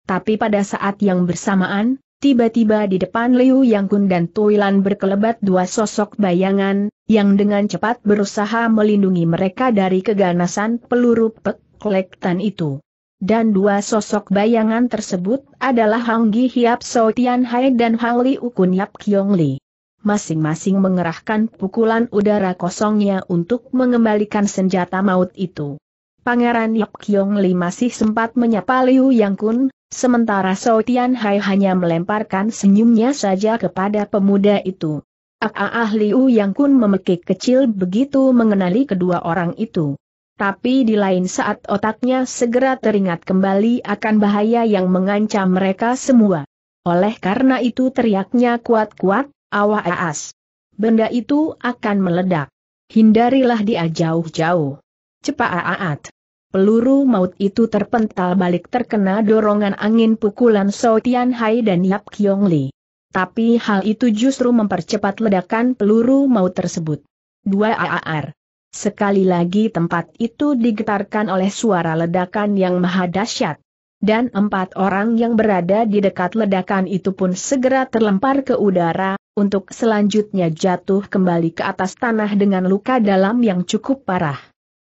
Tapi pada saat yang bersamaan, tiba-tiba di depan Liu Yang Kun dan Tuilan berkelebat dua sosok bayangan, yang dengan cepat berusaha melindungi mereka dari keganasan peluru peklektan tan itu. Dan dua sosok bayangan tersebut adalah Hang Gi Hiap So Tian Hai dan Hang Li Ukun Yap Kyong Li. Masing-masing mengerahkan pukulan udara kosongnya untuk mengembalikan senjata maut itu. Pangeran Yok Yong Li masih sempat menyapa Liu Yang Kun, sementara Sou Tian Hai hanya melemparkan senyumnya saja kepada pemuda itu. Ah, ah, ah Liu Yang Kun memekik kecil begitu mengenali kedua orang itu. Tapi di lain saat otaknya segera teringat kembali akan bahaya yang mengancam mereka semua. Oleh karena itu teriaknya kuat-kuat, awa aas. Ah, Benda itu akan meledak. Hindarilah dia jauh-jauh. Cepat aat. Ah, ah, Peluru maut itu terpental balik terkena dorongan angin pukulan So Tian Hai dan Yap Kiong Li. Tapi hal itu justru mempercepat ledakan peluru maut tersebut. 2 AAR. Sekali lagi tempat itu digetarkan oleh suara ledakan yang maha dahsyat. Dan empat orang yang berada di dekat ledakan itu pun segera terlempar ke udara, untuk selanjutnya jatuh kembali ke atas tanah dengan luka dalam yang cukup parah.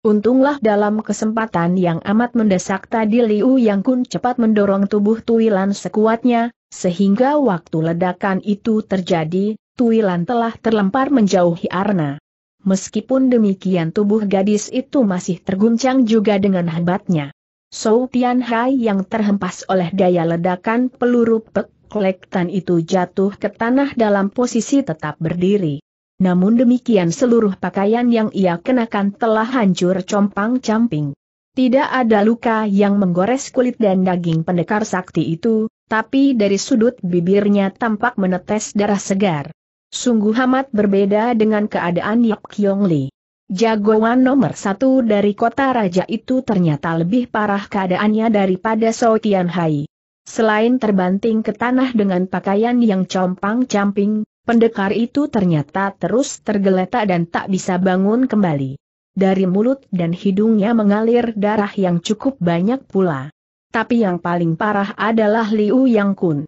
Untunglah dalam kesempatan yang amat mendesak tadi Liu Yang Kun cepat mendorong tubuh Tuilan sekuatnya, sehingga waktu ledakan itu terjadi, Tuilan telah terlempar menjauhi Arna. Meskipun demikian tubuh gadis itu masih terguncang juga dengan hebatnya. Sou Tian yang terhempas oleh daya ledakan peluru pek kolektan itu jatuh ke tanah dalam posisi tetap berdiri. Namun demikian seluruh pakaian yang ia kenakan telah hancur compang-camping. Tidak ada luka yang menggores kulit dan daging pendekar sakti itu, tapi dari sudut bibirnya tampak menetes darah segar. Sungguh amat berbeda dengan keadaan Yap Kyong Li. Jagoan nomor satu dari kota raja itu ternyata lebih parah keadaannya daripada So Tian Hai. Selain terbanting ke tanah dengan pakaian yang compang-camping, Pendekar itu ternyata terus tergeletak dan tak bisa bangun kembali. Dari mulut dan hidungnya mengalir darah yang cukup banyak pula. Tapi yang paling parah adalah Liu Yang Kun.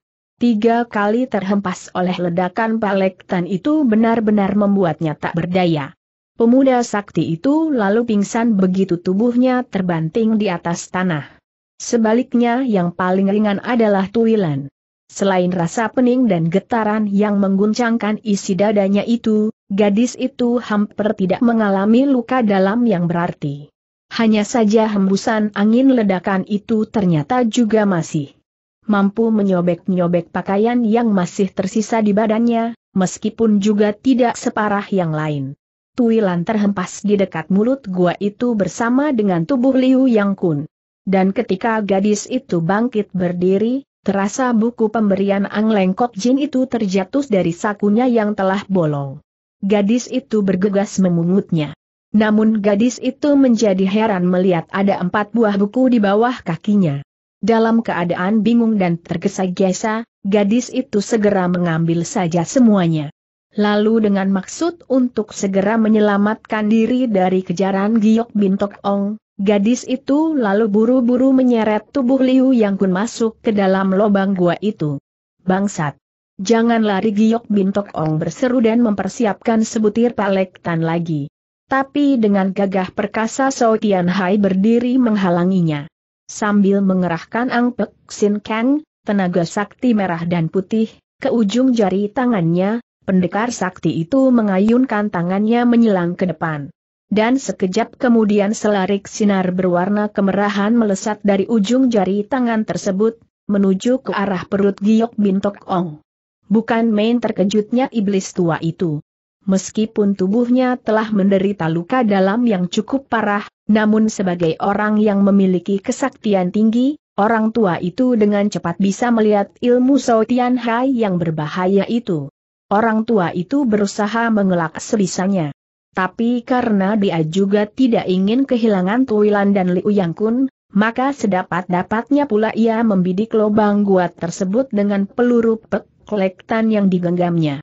Tiga kali terhempas oleh ledakan palektan itu benar-benar membuatnya tak berdaya. Pemuda sakti itu lalu pingsan begitu tubuhnya terbanting di atas tanah. Sebaliknya yang paling ringan adalah Tuilan. Selain rasa pening dan getaran yang mengguncangkan isi dadanya itu, gadis itu hampir tidak mengalami luka dalam yang berarti. Hanya saja hembusan angin ledakan itu ternyata juga masih mampu menyobek-nyobek pakaian yang masih tersisa di badannya, meskipun juga tidak separah yang lain. Tuilan terhempas di dekat mulut gua itu bersama dengan tubuh Liu Yang Kun. Dan ketika gadis itu bangkit berdiri, Terasa buku pemberian Ang Lengkok Jin itu terjatuh dari sakunya yang telah bolong. Gadis itu bergegas memungutnya. Namun gadis itu menjadi heran melihat ada empat buah buku di bawah kakinya. Dalam keadaan bingung dan tergesa-gesa, gadis itu segera mengambil saja semuanya. Lalu dengan maksud untuk segera menyelamatkan diri dari kejaran Giok Bintok Ong, Gadis itu lalu buru-buru menyeret tubuh Liu Yang Kun masuk ke dalam lubang gua itu. Bangsat! Jangan lari Giok Bintok Ong berseru dan mempersiapkan sebutir tan lagi. Tapi dengan gagah perkasa Soe Tian Hai berdiri menghalanginya. Sambil mengerahkan Pek Sin Kang, tenaga sakti merah dan putih, ke ujung jari tangannya, pendekar sakti itu mengayunkan tangannya menyelang ke depan dan sekejap kemudian selarik sinar berwarna kemerahan melesat dari ujung jari tangan tersebut, menuju ke arah perut Giok Bintok Ong. Bukan main terkejutnya iblis tua itu. Meskipun tubuhnya telah menderita luka dalam yang cukup parah, namun sebagai orang yang memiliki kesaktian tinggi, orang tua itu dengan cepat bisa melihat ilmu Sao Hai yang berbahaya itu. Orang tua itu berusaha mengelak sebisanya. Tapi karena dia juga tidak ingin kehilangan Tuilan dan Liu Yang Kun, maka sedapat-dapatnya pula ia membidik lubang gua tersebut dengan peluru pek yang digenggamnya.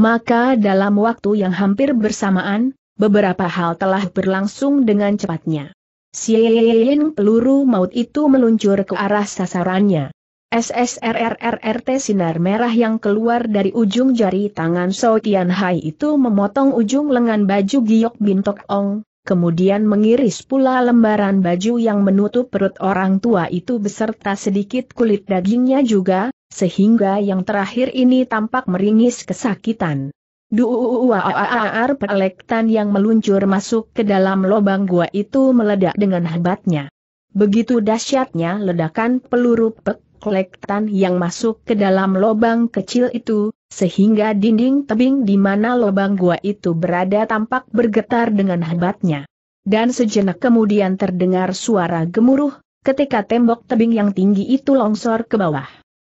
Maka dalam waktu yang hampir bersamaan, beberapa hal telah berlangsung dengan cepatnya. Siein peluru maut itu meluncur ke arah sasarannya. SSRRRRT sinar merah yang keluar dari ujung jari tangan So Tian Hai itu memotong ujung lengan baju Giok Bintok Ong, kemudian mengiris pula lembaran baju yang menutup perut orang tua itu beserta sedikit kulit dagingnya juga, sehingga yang terakhir ini tampak meringis kesakitan. Duuuuuuuuar pelektan yang meluncur masuk ke dalam lubang gua itu meledak dengan hebatnya. Begitu dahsyatnya ledakan peluru pek, kolektan yang masuk ke dalam lubang kecil itu, sehingga dinding tebing di mana lubang gua itu berada tampak bergetar dengan hebatnya. Dan sejenak kemudian terdengar suara gemuruh, ketika tembok tebing yang tinggi itu longsor ke bawah.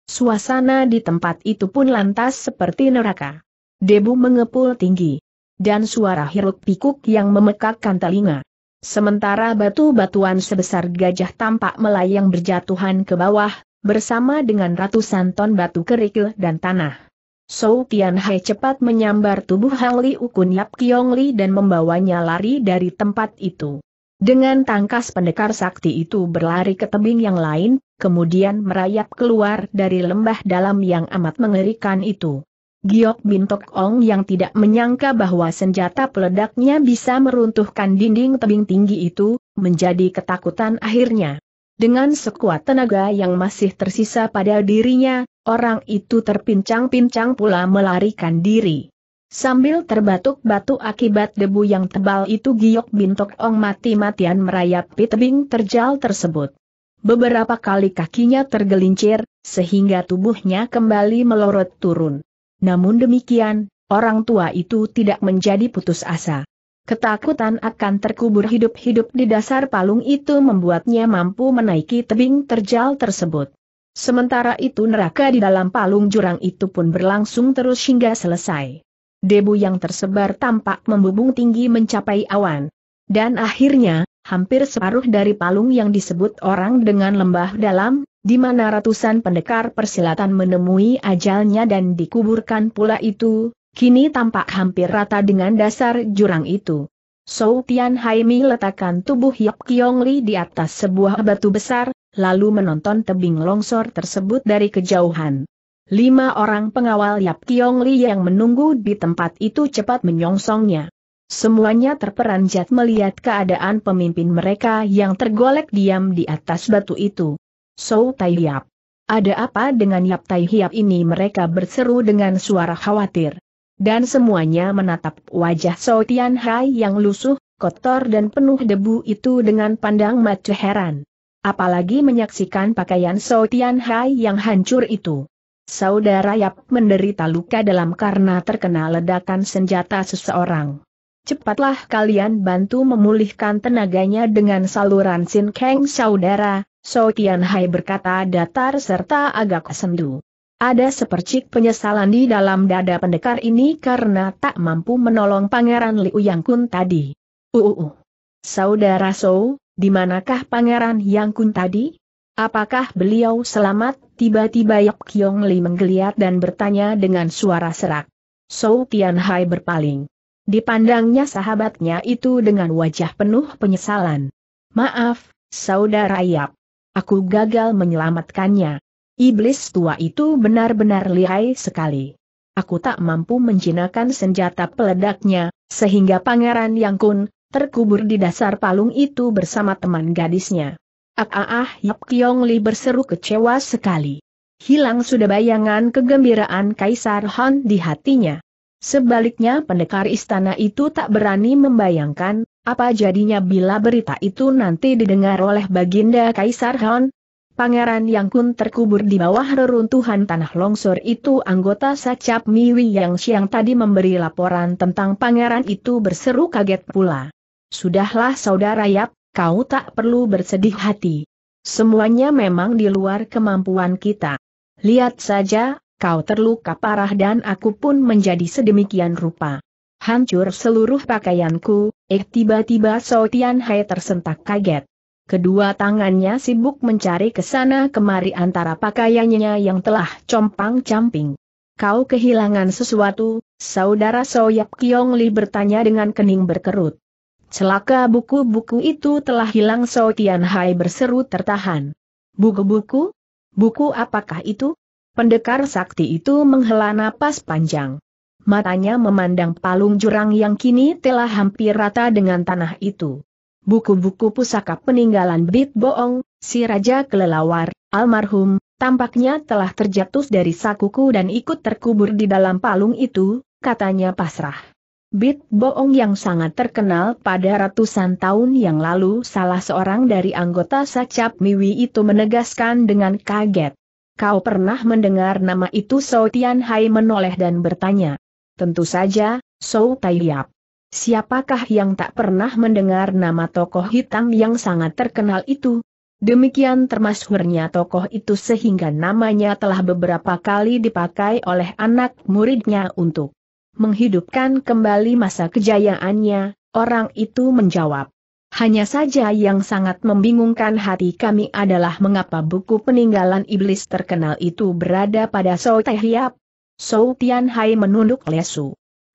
Suasana di tempat itu pun lantas seperti neraka. Debu mengepul tinggi. Dan suara hiruk pikuk yang memekakkan telinga. Sementara batu-batuan sebesar gajah tampak melayang berjatuhan ke bawah, bersama dengan ratusan ton batu kerikil dan tanah. Sou Hai cepat menyambar tubuh Hang Li Ukun Yap Kiong Li dan membawanya lari dari tempat itu. Dengan tangkas pendekar sakti itu berlari ke tebing yang lain, kemudian merayap keluar dari lembah dalam yang amat mengerikan itu. Giok Bintok Ong yang tidak menyangka bahwa senjata peledaknya bisa meruntuhkan dinding tebing tinggi itu, menjadi ketakutan akhirnya. Dengan sekuat tenaga yang masih tersisa pada dirinya, orang itu terpincang-pincang pula melarikan diri. Sambil terbatuk-batuk akibat debu yang tebal itu Giok Bintok Ong mati-matian merayapi tebing terjal tersebut. Beberapa kali kakinya tergelincir, sehingga tubuhnya kembali melorot turun. Namun demikian, orang tua itu tidak menjadi putus asa. Ketakutan akan terkubur hidup-hidup di dasar palung itu membuatnya mampu menaiki tebing terjal tersebut. Sementara itu neraka di dalam palung jurang itu pun berlangsung terus hingga selesai. Debu yang tersebar tampak membubung tinggi mencapai awan. Dan akhirnya, hampir separuh dari palung yang disebut orang dengan lembah dalam, di mana ratusan pendekar persilatan menemui ajalnya dan dikuburkan pula itu, kini tampak hampir rata dengan dasar jurang itu. Sou Tian Haimi letakkan tubuh Yap Kiong Li di atas sebuah batu besar, lalu menonton tebing longsor tersebut dari kejauhan. Lima orang pengawal Yap Kiong Li yang menunggu di tempat itu cepat menyongsongnya. Semuanya terperanjat melihat keadaan pemimpin mereka yang tergolek diam di atas batu itu. Sou Tai Hiap. Ada apa dengan Yap Tai Hiap ini mereka berseru dengan suara khawatir. Dan semuanya menatap wajah So Tian Hai yang lusuh, kotor dan penuh debu itu dengan pandang mata heran. Apalagi menyaksikan pakaian So Tian Hai yang hancur itu. Saudara Yap menderita luka dalam karena terkena ledakan senjata seseorang. Cepatlah kalian bantu memulihkan tenaganya dengan saluran Sin Kang saudara, So Tian Hai berkata datar serta agak sendu. Ada sepercik penyesalan di dalam dada pendekar ini karena tak mampu menolong Pangeran Liu Yang Kun tadi. Uu. Saudara So, di manakah Pangeran Yang Kun tadi? Apakah beliau selamat? Tiba-tiba Yap Kiong Li menggeliat dan bertanya dengan suara serak. So Tian Hai berpaling. Dipandangnya sahabatnya itu dengan wajah penuh penyesalan. Maaf, Saudara Yap. Aku gagal menyelamatkannya. Iblis tua itu benar-benar lihai sekali. Aku tak mampu menjinakkan senjata peledaknya, sehingga Pangeran Yang Kun terkubur di dasar palung itu bersama teman gadisnya. Ah ah ah Yap Kiong Li berseru kecewa sekali. Hilang sudah bayangan kegembiraan Kaisar Han di hatinya. Sebaliknya pendekar istana itu tak berani membayangkan, apa jadinya bila berita itu nanti didengar oleh Baginda Kaisar Han, Pangeran Yang Kun terkubur di bawah reruntuhan tanah longsor itu anggota sacap Miwi Yang Siang tadi memberi laporan tentang pangeran itu berseru kaget pula. Sudahlah saudara Yap, kau tak perlu bersedih hati. Semuanya memang di luar kemampuan kita. Lihat saja, kau terluka parah dan aku pun menjadi sedemikian rupa. Hancur seluruh pakaianku, eh tiba-tiba Sotian Hai tersentak kaget. Kedua tangannya sibuk mencari ke sana kemari antara pakaiannya yang telah compang-camping. Kau kehilangan sesuatu, saudara Soyap Kiong Li bertanya dengan kening berkerut. Celaka buku-buku itu telah hilang So Tian Hai berseru tertahan. Buku-buku? Buku apakah itu? Pendekar sakti itu menghela napas panjang. Matanya memandang palung jurang yang kini telah hampir rata dengan tanah itu buku-buku pusaka peninggalan Bit Boong, si Raja Kelelawar, almarhum, tampaknya telah terjatuh dari sakuku dan ikut terkubur di dalam palung itu, katanya pasrah. Bit Boong yang sangat terkenal pada ratusan tahun yang lalu salah seorang dari anggota Sacap Miwi itu menegaskan dengan kaget. Kau pernah mendengar nama itu So Tian Hai menoleh dan bertanya. Tentu saja, Tai Yap. Siapakah yang tak pernah mendengar nama tokoh hitam yang sangat terkenal itu? Demikian termasuknya tokoh itu sehingga namanya telah beberapa kali dipakai oleh anak muridnya untuk menghidupkan kembali masa kejayaannya, orang itu menjawab. Hanya saja yang sangat membingungkan hati kami adalah mengapa buku peninggalan iblis terkenal itu berada pada Sou Teh Hiap. Sou Tian menunduk lesu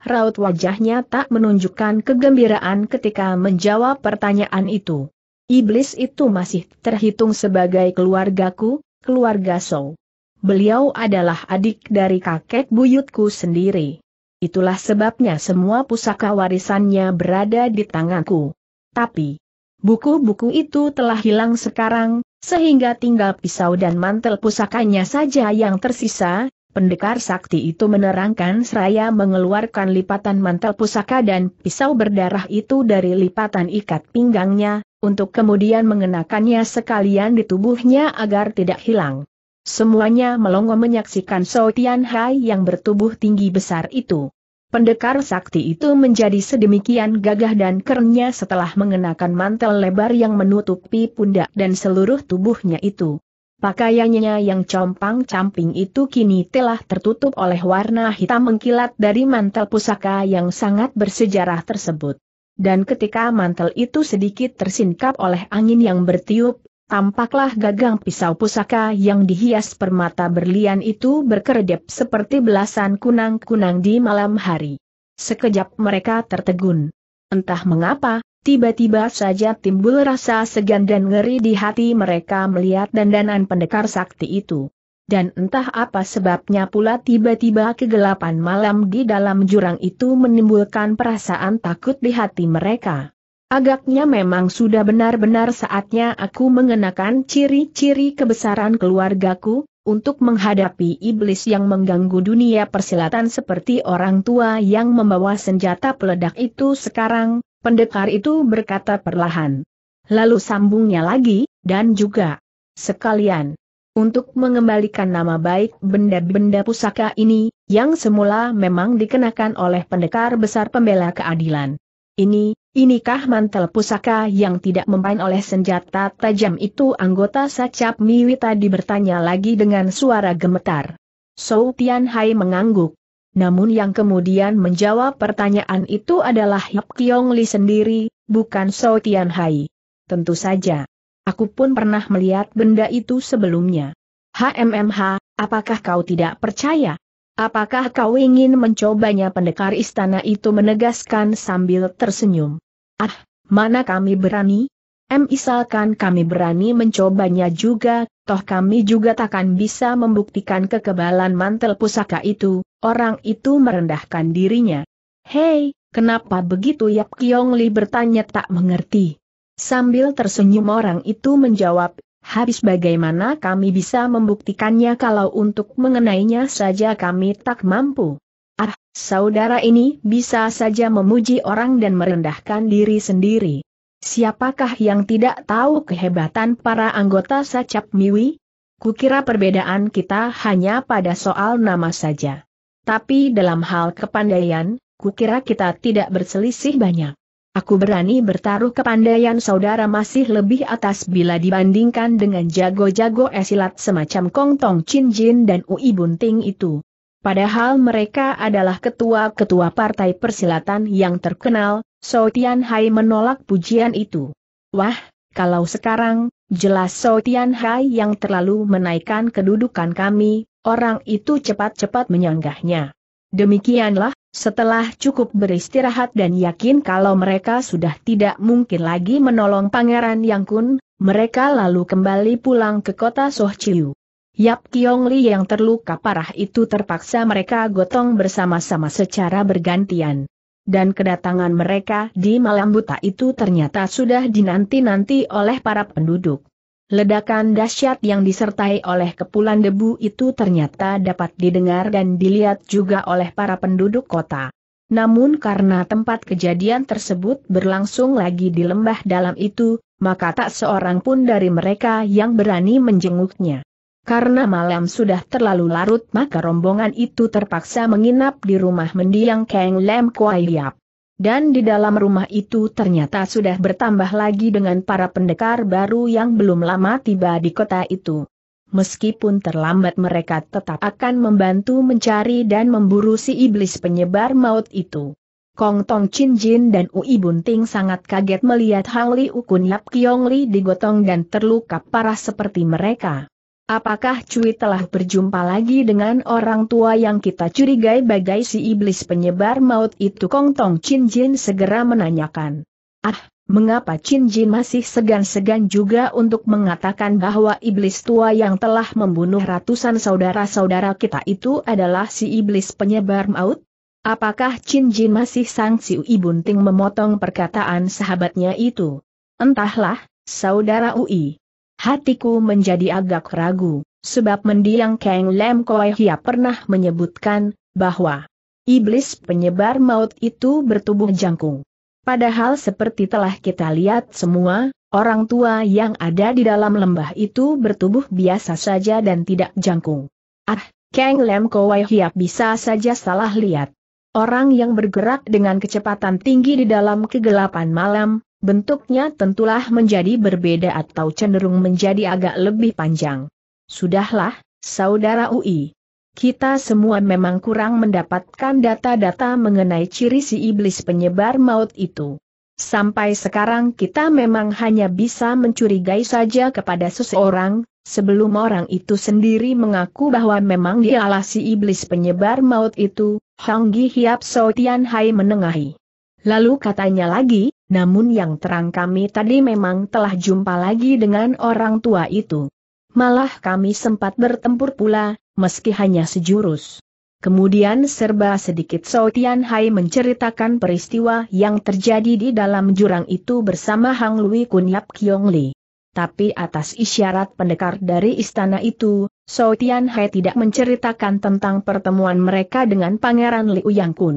raut wajahnya tak menunjukkan kegembiraan ketika menjawab pertanyaan itu. Iblis itu masih terhitung sebagai keluargaku, keluarga So. Beliau adalah adik dari kakek buyutku sendiri. Itulah sebabnya semua pusaka warisannya berada di tanganku. Tapi, buku-buku itu telah hilang sekarang, sehingga tinggal pisau dan mantel pusakanya saja yang tersisa, Pendekar sakti itu menerangkan seraya mengeluarkan lipatan mantel pusaka dan pisau berdarah itu dari lipatan ikat pinggangnya, untuk kemudian mengenakannya sekalian di tubuhnya agar tidak hilang. Semuanya melongo menyaksikan So Tian Hai yang bertubuh tinggi besar itu. Pendekar sakti itu menjadi sedemikian gagah dan kerennya setelah mengenakan mantel lebar yang menutupi pundak dan seluruh tubuhnya itu. Pakaiannya yang compang-camping itu kini telah tertutup oleh warna hitam mengkilat dari mantel pusaka yang sangat bersejarah tersebut. Dan ketika mantel itu sedikit tersingkap oleh angin yang bertiup, tampaklah gagang pisau pusaka yang dihias permata berlian itu berkeredep seperti belasan kunang-kunang di malam hari. Sekejap mereka tertegun. Entah mengapa, Tiba-tiba saja timbul rasa segan dan ngeri di hati mereka melihat dandanan pendekar sakti itu. Dan entah apa sebabnya pula tiba-tiba kegelapan malam di dalam jurang itu menimbulkan perasaan takut di hati mereka. Agaknya memang sudah benar-benar saatnya aku mengenakan ciri-ciri kebesaran keluargaku, untuk menghadapi iblis yang mengganggu dunia persilatan seperti orang tua yang membawa senjata peledak itu sekarang, Pendekar itu berkata perlahan. Lalu sambungnya lagi, dan juga sekalian. Untuk mengembalikan nama baik benda-benda pusaka ini, yang semula memang dikenakan oleh pendekar besar pembela keadilan. Ini, inikah mantel pusaka yang tidak mempain oleh senjata tajam itu anggota Sacap Miwi tadi bertanya lagi dengan suara gemetar. So Tian Hai mengangguk. Namun yang kemudian menjawab pertanyaan itu adalah Hip Kiong Li sendiri, bukan So Tian Hai. Tentu saja. Aku pun pernah melihat benda itu sebelumnya. HMMH, apakah kau tidak percaya? Apakah kau ingin mencobanya pendekar istana itu menegaskan sambil tersenyum. Ah, mana kami berani? misalkan kami berani mencobanya juga, toh kami juga takkan bisa membuktikan kekebalan mantel pusaka itu, orang itu merendahkan dirinya. Hei, kenapa begitu Yap Kiong Li bertanya tak mengerti. Sambil tersenyum orang itu menjawab, habis bagaimana kami bisa membuktikannya kalau untuk mengenainya saja kami tak mampu. Ah, saudara ini bisa saja memuji orang dan merendahkan diri sendiri. Siapakah yang tidak tahu kehebatan para anggota Sacap Miwi? Kukira perbedaan kita hanya pada soal nama saja. Tapi dalam hal kepandaian, kukira kita tidak berselisih banyak. Aku berani bertaruh kepandaian saudara masih lebih atas bila dibandingkan dengan jago-jago esilat semacam Kong Tong Chin Jin dan Ui Bunting itu. Padahal mereka adalah ketua-ketua partai persilatan yang terkenal, So Tian Hai menolak pujian itu. Wah, kalau sekarang, jelas So Tian Hai yang terlalu menaikkan kedudukan kami, orang itu cepat-cepat menyanggahnya. Demikianlah, setelah cukup beristirahat dan yakin kalau mereka sudah tidak mungkin lagi menolong Pangeran Yang Kun, mereka lalu kembali pulang ke kota Soh Chiu. Yap Kiong Li yang terluka parah itu terpaksa mereka gotong bersama-sama secara bergantian dan kedatangan mereka di malam buta itu ternyata sudah dinanti-nanti oleh para penduduk. Ledakan dahsyat yang disertai oleh kepulan debu itu ternyata dapat didengar dan dilihat juga oleh para penduduk kota. Namun karena tempat kejadian tersebut berlangsung lagi di lembah dalam itu, maka tak seorang pun dari mereka yang berani menjenguknya. Karena malam sudah terlalu larut maka rombongan itu terpaksa menginap di rumah mendiang Kang Lem Kuai Yap. Dan di dalam rumah itu ternyata sudah bertambah lagi dengan para pendekar baru yang belum lama tiba di kota itu. Meskipun terlambat mereka tetap akan membantu mencari dan memburu si iblis penyebar maut itu. Kong Tong Chin Jin dan Ui Bunting sangat kaget melihat Hang Li Ukun Yap Kiong Li digotong dan terluka parah seperti mereka. Apakah Cui telah berjumpa lagi dengan orang tua yang kita curigai bagai si iblis penyebar maut itu? Kong Tong Chin Jin segera menanyakan. Ah, mengapa Chin Jin masih segan-segan juga untuk mengatakan bahwa iblis tua yang telah membunuh ratusan saudara-saudara kita itu adalah si iblis penyebar maut? Apakah Chin Jin masih sang si Ui Bunting memotong perkataan sahabatnya itu? Entahlah, saudara Ui hatiku menjadi agak ragu, sebab mendiang Kang Lem Koi Hia pernah menyebutkan, bahwa iblis penyebar maut itu bertubuh jangkung. Padahal seperti telah kita lihat semua, orang tua yang ada di dalam lembah itu bertubuh biasa saja dan tidak jangkung. Ah, Kang Lem Koi Hia bisa saja salah lihat. Orang yang bergerak dengan kecepatan tinggi di dalam kegelapan malam, Bentuknya tentulah menjadi berbeda atau cenderung menjadi agak lebih panjang. Sudahlah, Saudara UI. Kita semua memang kurang mendapatkan data-data mengenai ciri si iblis penyebar maut itu. Sampai sekarang kita memang hanya bisa mencurigai saja kepada seseorang, sebelum orang itu sendiri mengaku bahwa memang dialah si iblis penyebar maut itu, Gi Hiap Tian Hai menengahi. Lalu katanya lagi, namun yang terang kami tadi memang telah jumpa lagi dengan orang tua itu. Malah kami sempat bertempur pula, meski hanya sejurus. Kemudian serba sedikit So Tian Hai menceritakan peristiwa yang terjadi di dalam jurang itu bersama Hang Lui Kun Yap Kiong Li. Tapi atas isyarat pendekar dari istana itu, So Tian Hai tidak menceritakan tentang pertemuan mereka dengan Pangeran Liu Yang Kun.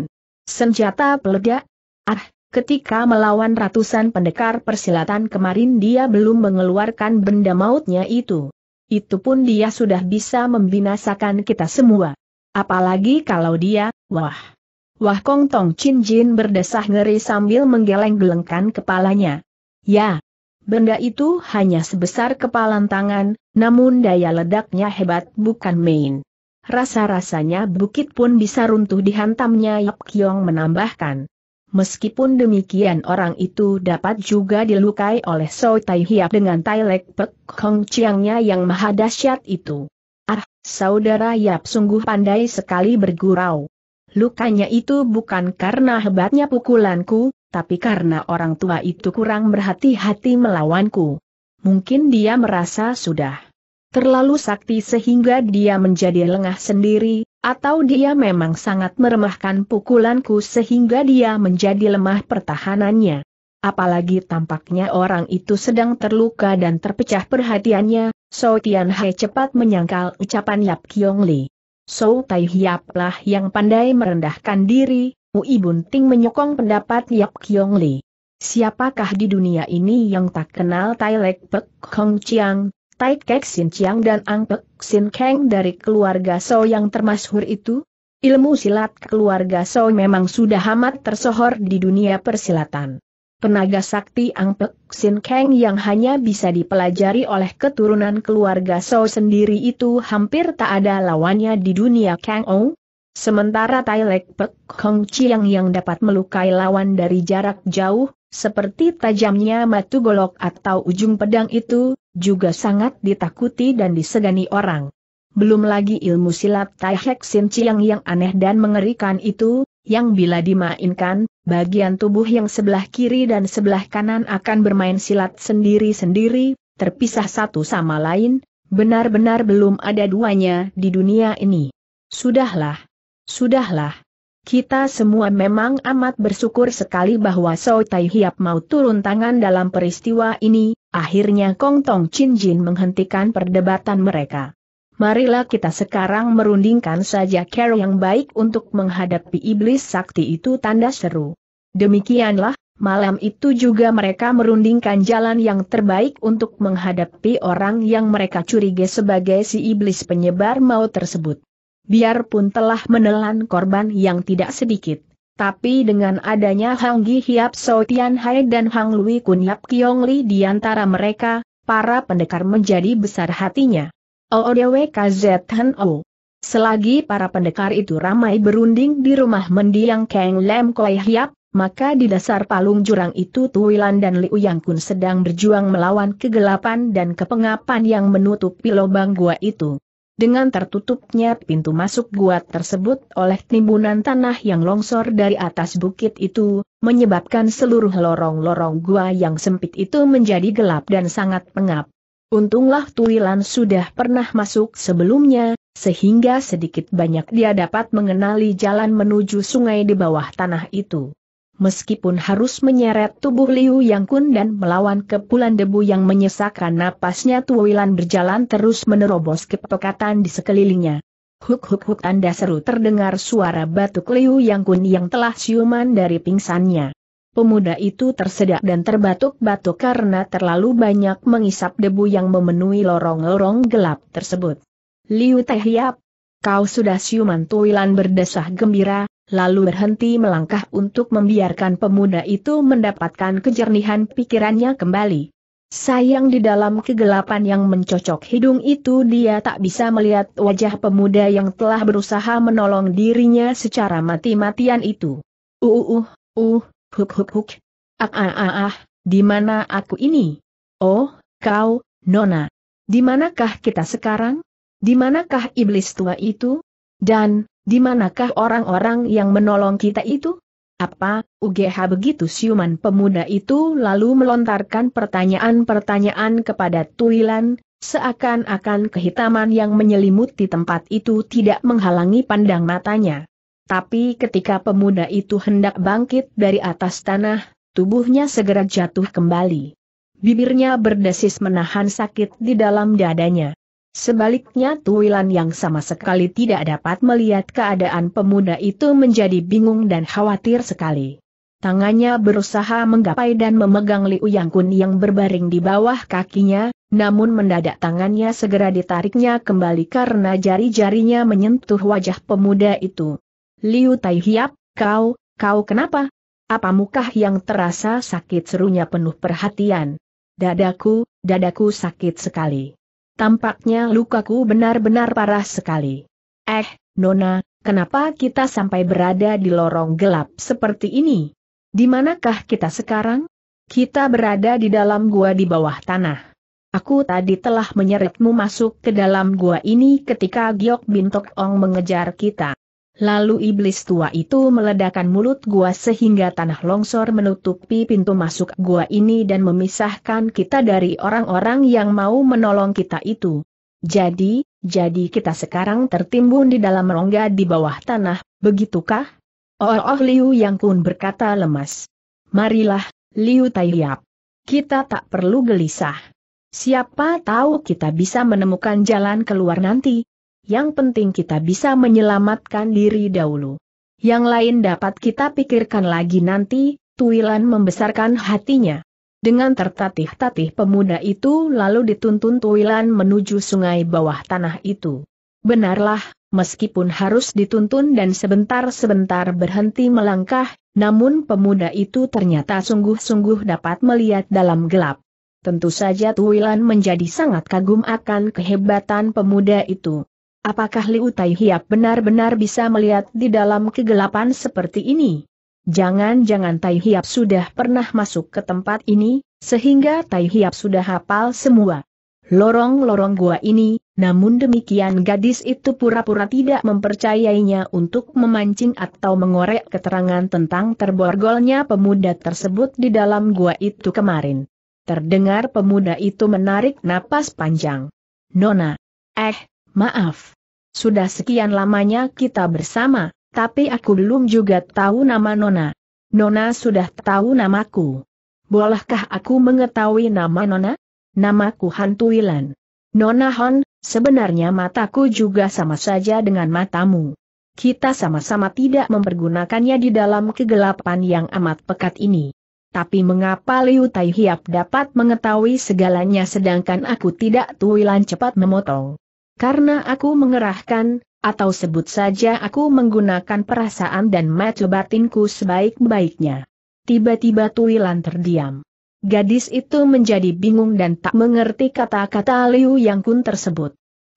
Senjata peledak, Ah, ketika melawan ratusan pendekar persilatan kemarin dia belum mengeluarkan benda mautnya itu. Itu pun dia sudah bisa membinasakan kita semua. Apalagi kalau dia, wah. Wah Kong Tong Chin Jin berdesah ngeri sambil menggeleng-gelengkan kepalanya. Ya, benda itu hanya sebesar kepalan tangan, namun daya ledaknya hebat bukan main. Rasa-rasanya bukit pun bisa runtuh dihantamnya Yap Kiong menambahkan. Meskipun demikian orang itu dapat juga dilukai oleh So Tai Hiap dengan Tai Lek Pek Kong Chiangnya yang maha dahsyat itu. Ah, saudara Yap sungguh pandai sekali bergurau. Lukanya itu bukan karena hebatnya pukulanku, tapi karena orang tua itu kurang berhati-hati melawanku. Mungkin dia merasa sudah terlalu sakti sehingga dia menjadi lengah sendiri, atau dia memang sangat meremahkan pukulanku sehingga dia menjadi lemah pertahanannya. Apalagi tampaknya orang itu sedang terluka dan terpecah perhatiannya, So Tian Hai cepat menyangkal ucapan Yap Kiong Li. So Tai Hiap lah yang pandai merendahkan diri, Ui ting menyokong pendapat Yap Kiong Li. Siapakah di dunia ini yang tak kenal Tai Lek Pek Kong Chiang, Tai Kek Sin Chiang dan Ang Pek Sin Keng dari keluarga So yang termasyhur itu? Ilmu silat keluarga So memang sudah amat tersohor di dunia persilatan. Penaga sakti Ang Pek Sin Keng yang hanya bisa dipelajari oleh keturunan keluarga So sendiri itu hampir tak ada lawannya di dunia Kang Ong. Sementara Tai Lek Pek Kong Chiang yang dapat melukai lawan dari jarak jauh, seperti tajamnya matu golok atau ujung pedang itu, juga sangat ditakuti dan disegani orang. Belum lagi ilmu silat Tai Hek Sin Chiang yang aneh dan mengerikan itu, yang bila dimainkan, bagian tubuh yang sebelah kiri dan sebelah kanan akan bermain silat sendiri-sendiri, terpisah satu sama lain, benar-benar belum ada duanya di dunia ini. Sudahlah. Sudahlah. Kita semua memang amat bersyukur sekali bahwa So Tai Hiap mau turun tangan dalam peristiwa ini, akhirnya Kong Tong Chin Jin menghentikan perdebatan mereka. Marilah kita sekarang merundingkan saja cara yang baik untuk menghadapi iblis sakti itu tanda seru. Demikianlah, malam itu juga mereka merundingkan jalan yang terbaik untuk menghadapi orang yang mereka curiga sebagai si iblis penyebar maut tersebut biarpun telah menelan korban yang tidak sedikit. Tapi dengan adanya Hang Gi Hiap So Tian Hai dan Hang Lui Kun Yap Kiong Li di antara mereka, para pendekar menjadi besar hatinya. OODWKZ Han O. Selagi para pendekar itu ramai berunding di rumah mendiang Kang Lam Koi Hiap, maka di dasar palung jurang itu Tuilan dan Liu Yang Kun sedang berjuang melawan kegelapan dan kepengapan yang menutupi lubang gua itu dengan tertutupnya pintu masuk gua tersebut oleh timbunan tanah yang longsor dari atas bukit itu, menyebabkan seluruh lorong-lorong gua yang sempit itu menjadi gelap dan sangat pengap. Untunglah Tuilan sudah pernah masuk sebelumnya, sehingga sedikit banyak dia dapat mengenali jalan menuju sungai di bawah tanah itu meskipun harus menyeret tubuh Liu Yang Kun dan melawan kepulan debu yang menyesakkan napasnya Tuwilan berjalan terus menerobos kepekatan di sekelilingnya. Huk-huk-huk anda seru terdengar suara batuk Liu Yang Kun yang telah siuman dari pingsannya. Pemuda itu tersedak dan terbatuk-batuk karena terlalu banyak mengisap debu yang memenuhi lorong-lorong gelap tersebut. Liu Tehiap, kau sudah siuman Tuilan berdesah gembira, lalu berhenti melangkah untuk membiarkan pemuda itu mendapatkan kejernihan pikirannya kembali. Sayang di dalam kegelapan yang mencocok hidung itu dia tak bisa melihat wajah pemuda yang telah berusaha menolong dirinya secara mati-matian itu. Uh, uh, uh, uh huk huk huk. Ah, ah, ah, ah, di mana aku ini? Oh, kau, Nona. Di manakah kita sekarang? Di manakah iblis tua itu? Dan, di manakah orang-orang yang menolong kita itu? Apa, UGH begitu siuman pemuda itu lalu melontarkan pertanyaan-pertanyaan kepada Tuilan, seakan-akan kehitaman yang menyelimuti tempat itu tidak menghalangi pandang matanya. Tapi ketika pemuda itu hendak bangkit dari atas tanah, tubuhnya segera jatuh kembali. Bibirnya berdesis menahan sakit di dalam dadanya. Sebaliknya Tuwilan yang sama sekali tidak dapat melihat keadaan pemuda itu menjadi bingung dan khawatir sekali. Tangannya berusaha menggapai dan memegang Liu Yang Kun yang berbaring di bawah kakinya, namun mendadak tangannya segera ditariknya kembali karena jari-jarinya menyentuh wajah pemuda itu. Liu Tai Hiap, kau, kau kenapa? Apa mukah yang terasa sakit serunya penuh perhatian? Dadaku, dadaku sakit sekali. Tampaknya lukaku benar-benar parah sekali. Eh, Nona, kenapa kita sampai berada di lorong gelap seperti ini? Di manakah kita sekarang? Kita berada di dalam gua di bawah tanah. Aku tadi telah menyeretmu masuk ke dalam gua ini ketika Giok Bintok Ong mengejar kita. Lalu iblis tua itu meledakan mulut gua sehingga tanah longsor menutupi pintu masuk gua ini dan memisahkan kita dari orang-orang yang mau menolong kita itu. Jadi, jadi kita sekarang tertimbun di dalam rongga di bawah tanah, begitukah? Oh, oh Liu Yang Kun berkata lemas. Marilah, Liu Taiyap. Kita tak perlu gelisah. Siapa tahu kita bisa menemukan jalan keluar nanti. Yang penting kita bisa menyelamatkan diri dahulu. Yang lain dapat kita pikirkan lagi nanti, Tuilan membesarkan hatinya. Dengan tertatih-tatih pemuda itu lalu dituntun Tuilan menuju sungai bawah tanah itu. Benarlah, meskipun harus dituntun dan sebentar-sebentar berhenti melangkah, namun pemuda itu ternyata sungguh-sungguh dapat melihat dalam gelap. Tentu saja Tuilan menjadi sangat kagum akan kehebatan pemuda itu. Apakah Liu Tai Hiap benar-benar bisa melihat di dalam kegelapan seperti ini? Jangan-jangan Tai Hiap sudah pernah masuk ke tempat ini, sehingga Tai Hiap sudah hafal semua. Lorong-lorong gua ini, namun demikian gadis itu pura-pura tidak mempercayainya untuk memancing atau mengorek keterangan tentang terborgolnya pemuda tersebut di dalam gua itu kemarin. Terdengar pemuda itu menarik napas panjang. Nona. Eh, maaf. Sudah sekian lamanya kita bersama, tapi aku belum juga tahu nama Nona. Nona sudah tahu namaku. Bolehkah aku mengetahui nama Nona? Namaku Han Tuilan. Nona Hon, sebenarnya mataku juga sama saja dengan matamu. Kita sama-sama tidak mempergunakannya di dalam kegelapan yang amat pekat ini. Tapi mengapa Liu Tai Hiap dapat mengetahui segalanya sedangkan aku tidak Tuilan cepat memotong. Karena aku mengerahkan, atau sebut saja aku menggunakan perasaan dan mata batinku sebaik-baiknya. Tiba-tiba Tuilan terdiam. Gadis itu menjadi bingung dan tak mengerti kata-kata Liu Yang Kun tersebut.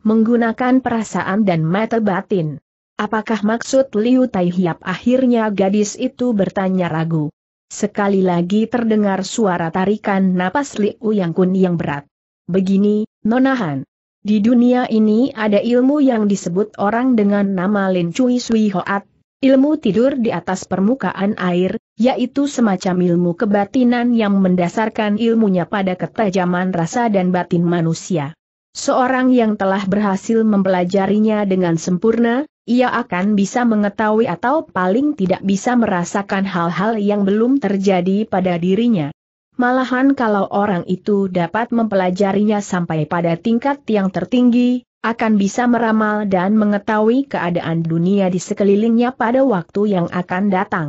Menggunakan perasaan dan mata batin. Apakah maksud Liu Tai Hiap akhirnya gadis itu bertanya ragu. Sekali lagi terdengar suara tarikan napas Liu Yang Kun yang berat. Begini, Nonahan. Di dunia ini ada ilmu yang disebut orang dengan nama Lin Cui Sui Hoat, ilmu tidur di atas permukaan air, yaitu semacam ilmu kebatinan yang mendasarkan ilmunya pada ketajaman rasa dan batin manusia. Seorang yang telah berhasil mempelajarinya dengan sempurna, ia akan bisa mengetahui atau paling tidak bisa merasakan hal-hal yang belum terjadi pada dirinya. Malahan kalau orang itu dapat mempelajarinya sampai pada tingkat yang tertinggi, akan bisa meramal dan mengetahui keadaan dunia di sekelilingnya pada waktu yang akan datang.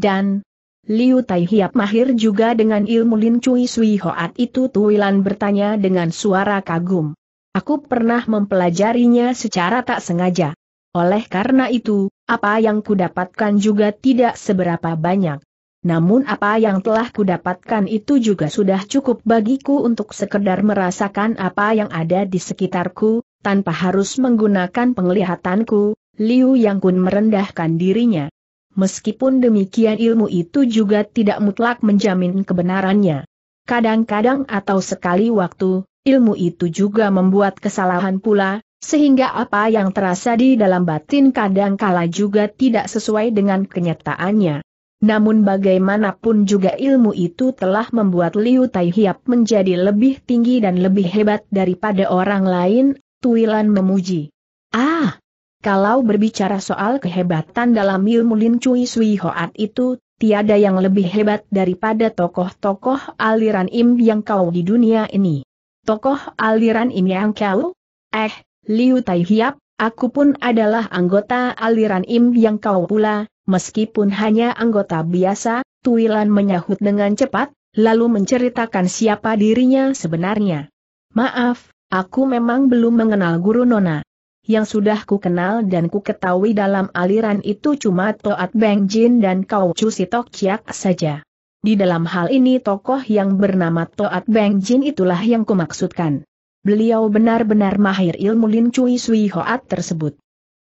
Dan, Liu Tai Hiap mahir juga dengan ilmu Lin Cui Sui Hoat itu Tuilan bertanya dengan suara kagum. Aku pernah mempelajarinya secara tak sengaja. Oleh karena itu, apa yang kudapatkan juga tidak seberapa banyak namun apa yang telah kudapatkan itu juga sudah cukup bagiku untuk sekedar merasakan apa yang ada di sekitarku, tanpa harus menggunakan penglihatanku, Liu Yang Kun merendahkan dirinya. Meskipun demikian ilmu itu juga tidak mutlak menjamin kebenarannya. Kadang-kadang atau sekali waktu, ilmu itu juga membuat kesalahan pula, sehingga apa yang terasa di dalam batin kadangkala juga tidak sesuai dengan kenyataannya. Namun bagaimanapun juga ilmu itu telah membuat Liu Tai Hiap menjadi lebih tinggi dan lebih hebat daripada orang lain, Tuilan memuji. Ah! Kalau berbicara soal kehebatan dalam ilmu Lin Cui Sui Hoat itu, tiada yang lebih hebat daripada tokoh-tokoh aliran Im yang kau di dunia ini. Tokoh aliran Im yang kau? Eh, Liu Tai Hiap, aku pun adalah anggota aliran Im yang kau pula, Meskipun hanya anggota biasa, Tuilan menyahut dengan cepat, lalu menceritakan siapa dirinya sebenarnya. Maaf, aku memang belum mengenal guru Nona. Yang sudah ku kenal dan ku ketahui dalam aliran itu cuma Toat Beng Jin dan Kau Chu Sitok Chiak saja. Di dalam hal ini tokoh yang bernama Toat Beng Jin itulah yang kumaksudkan. Beliau benar-benar mahir ilmu Lin Cui Sui Hoat tersebut.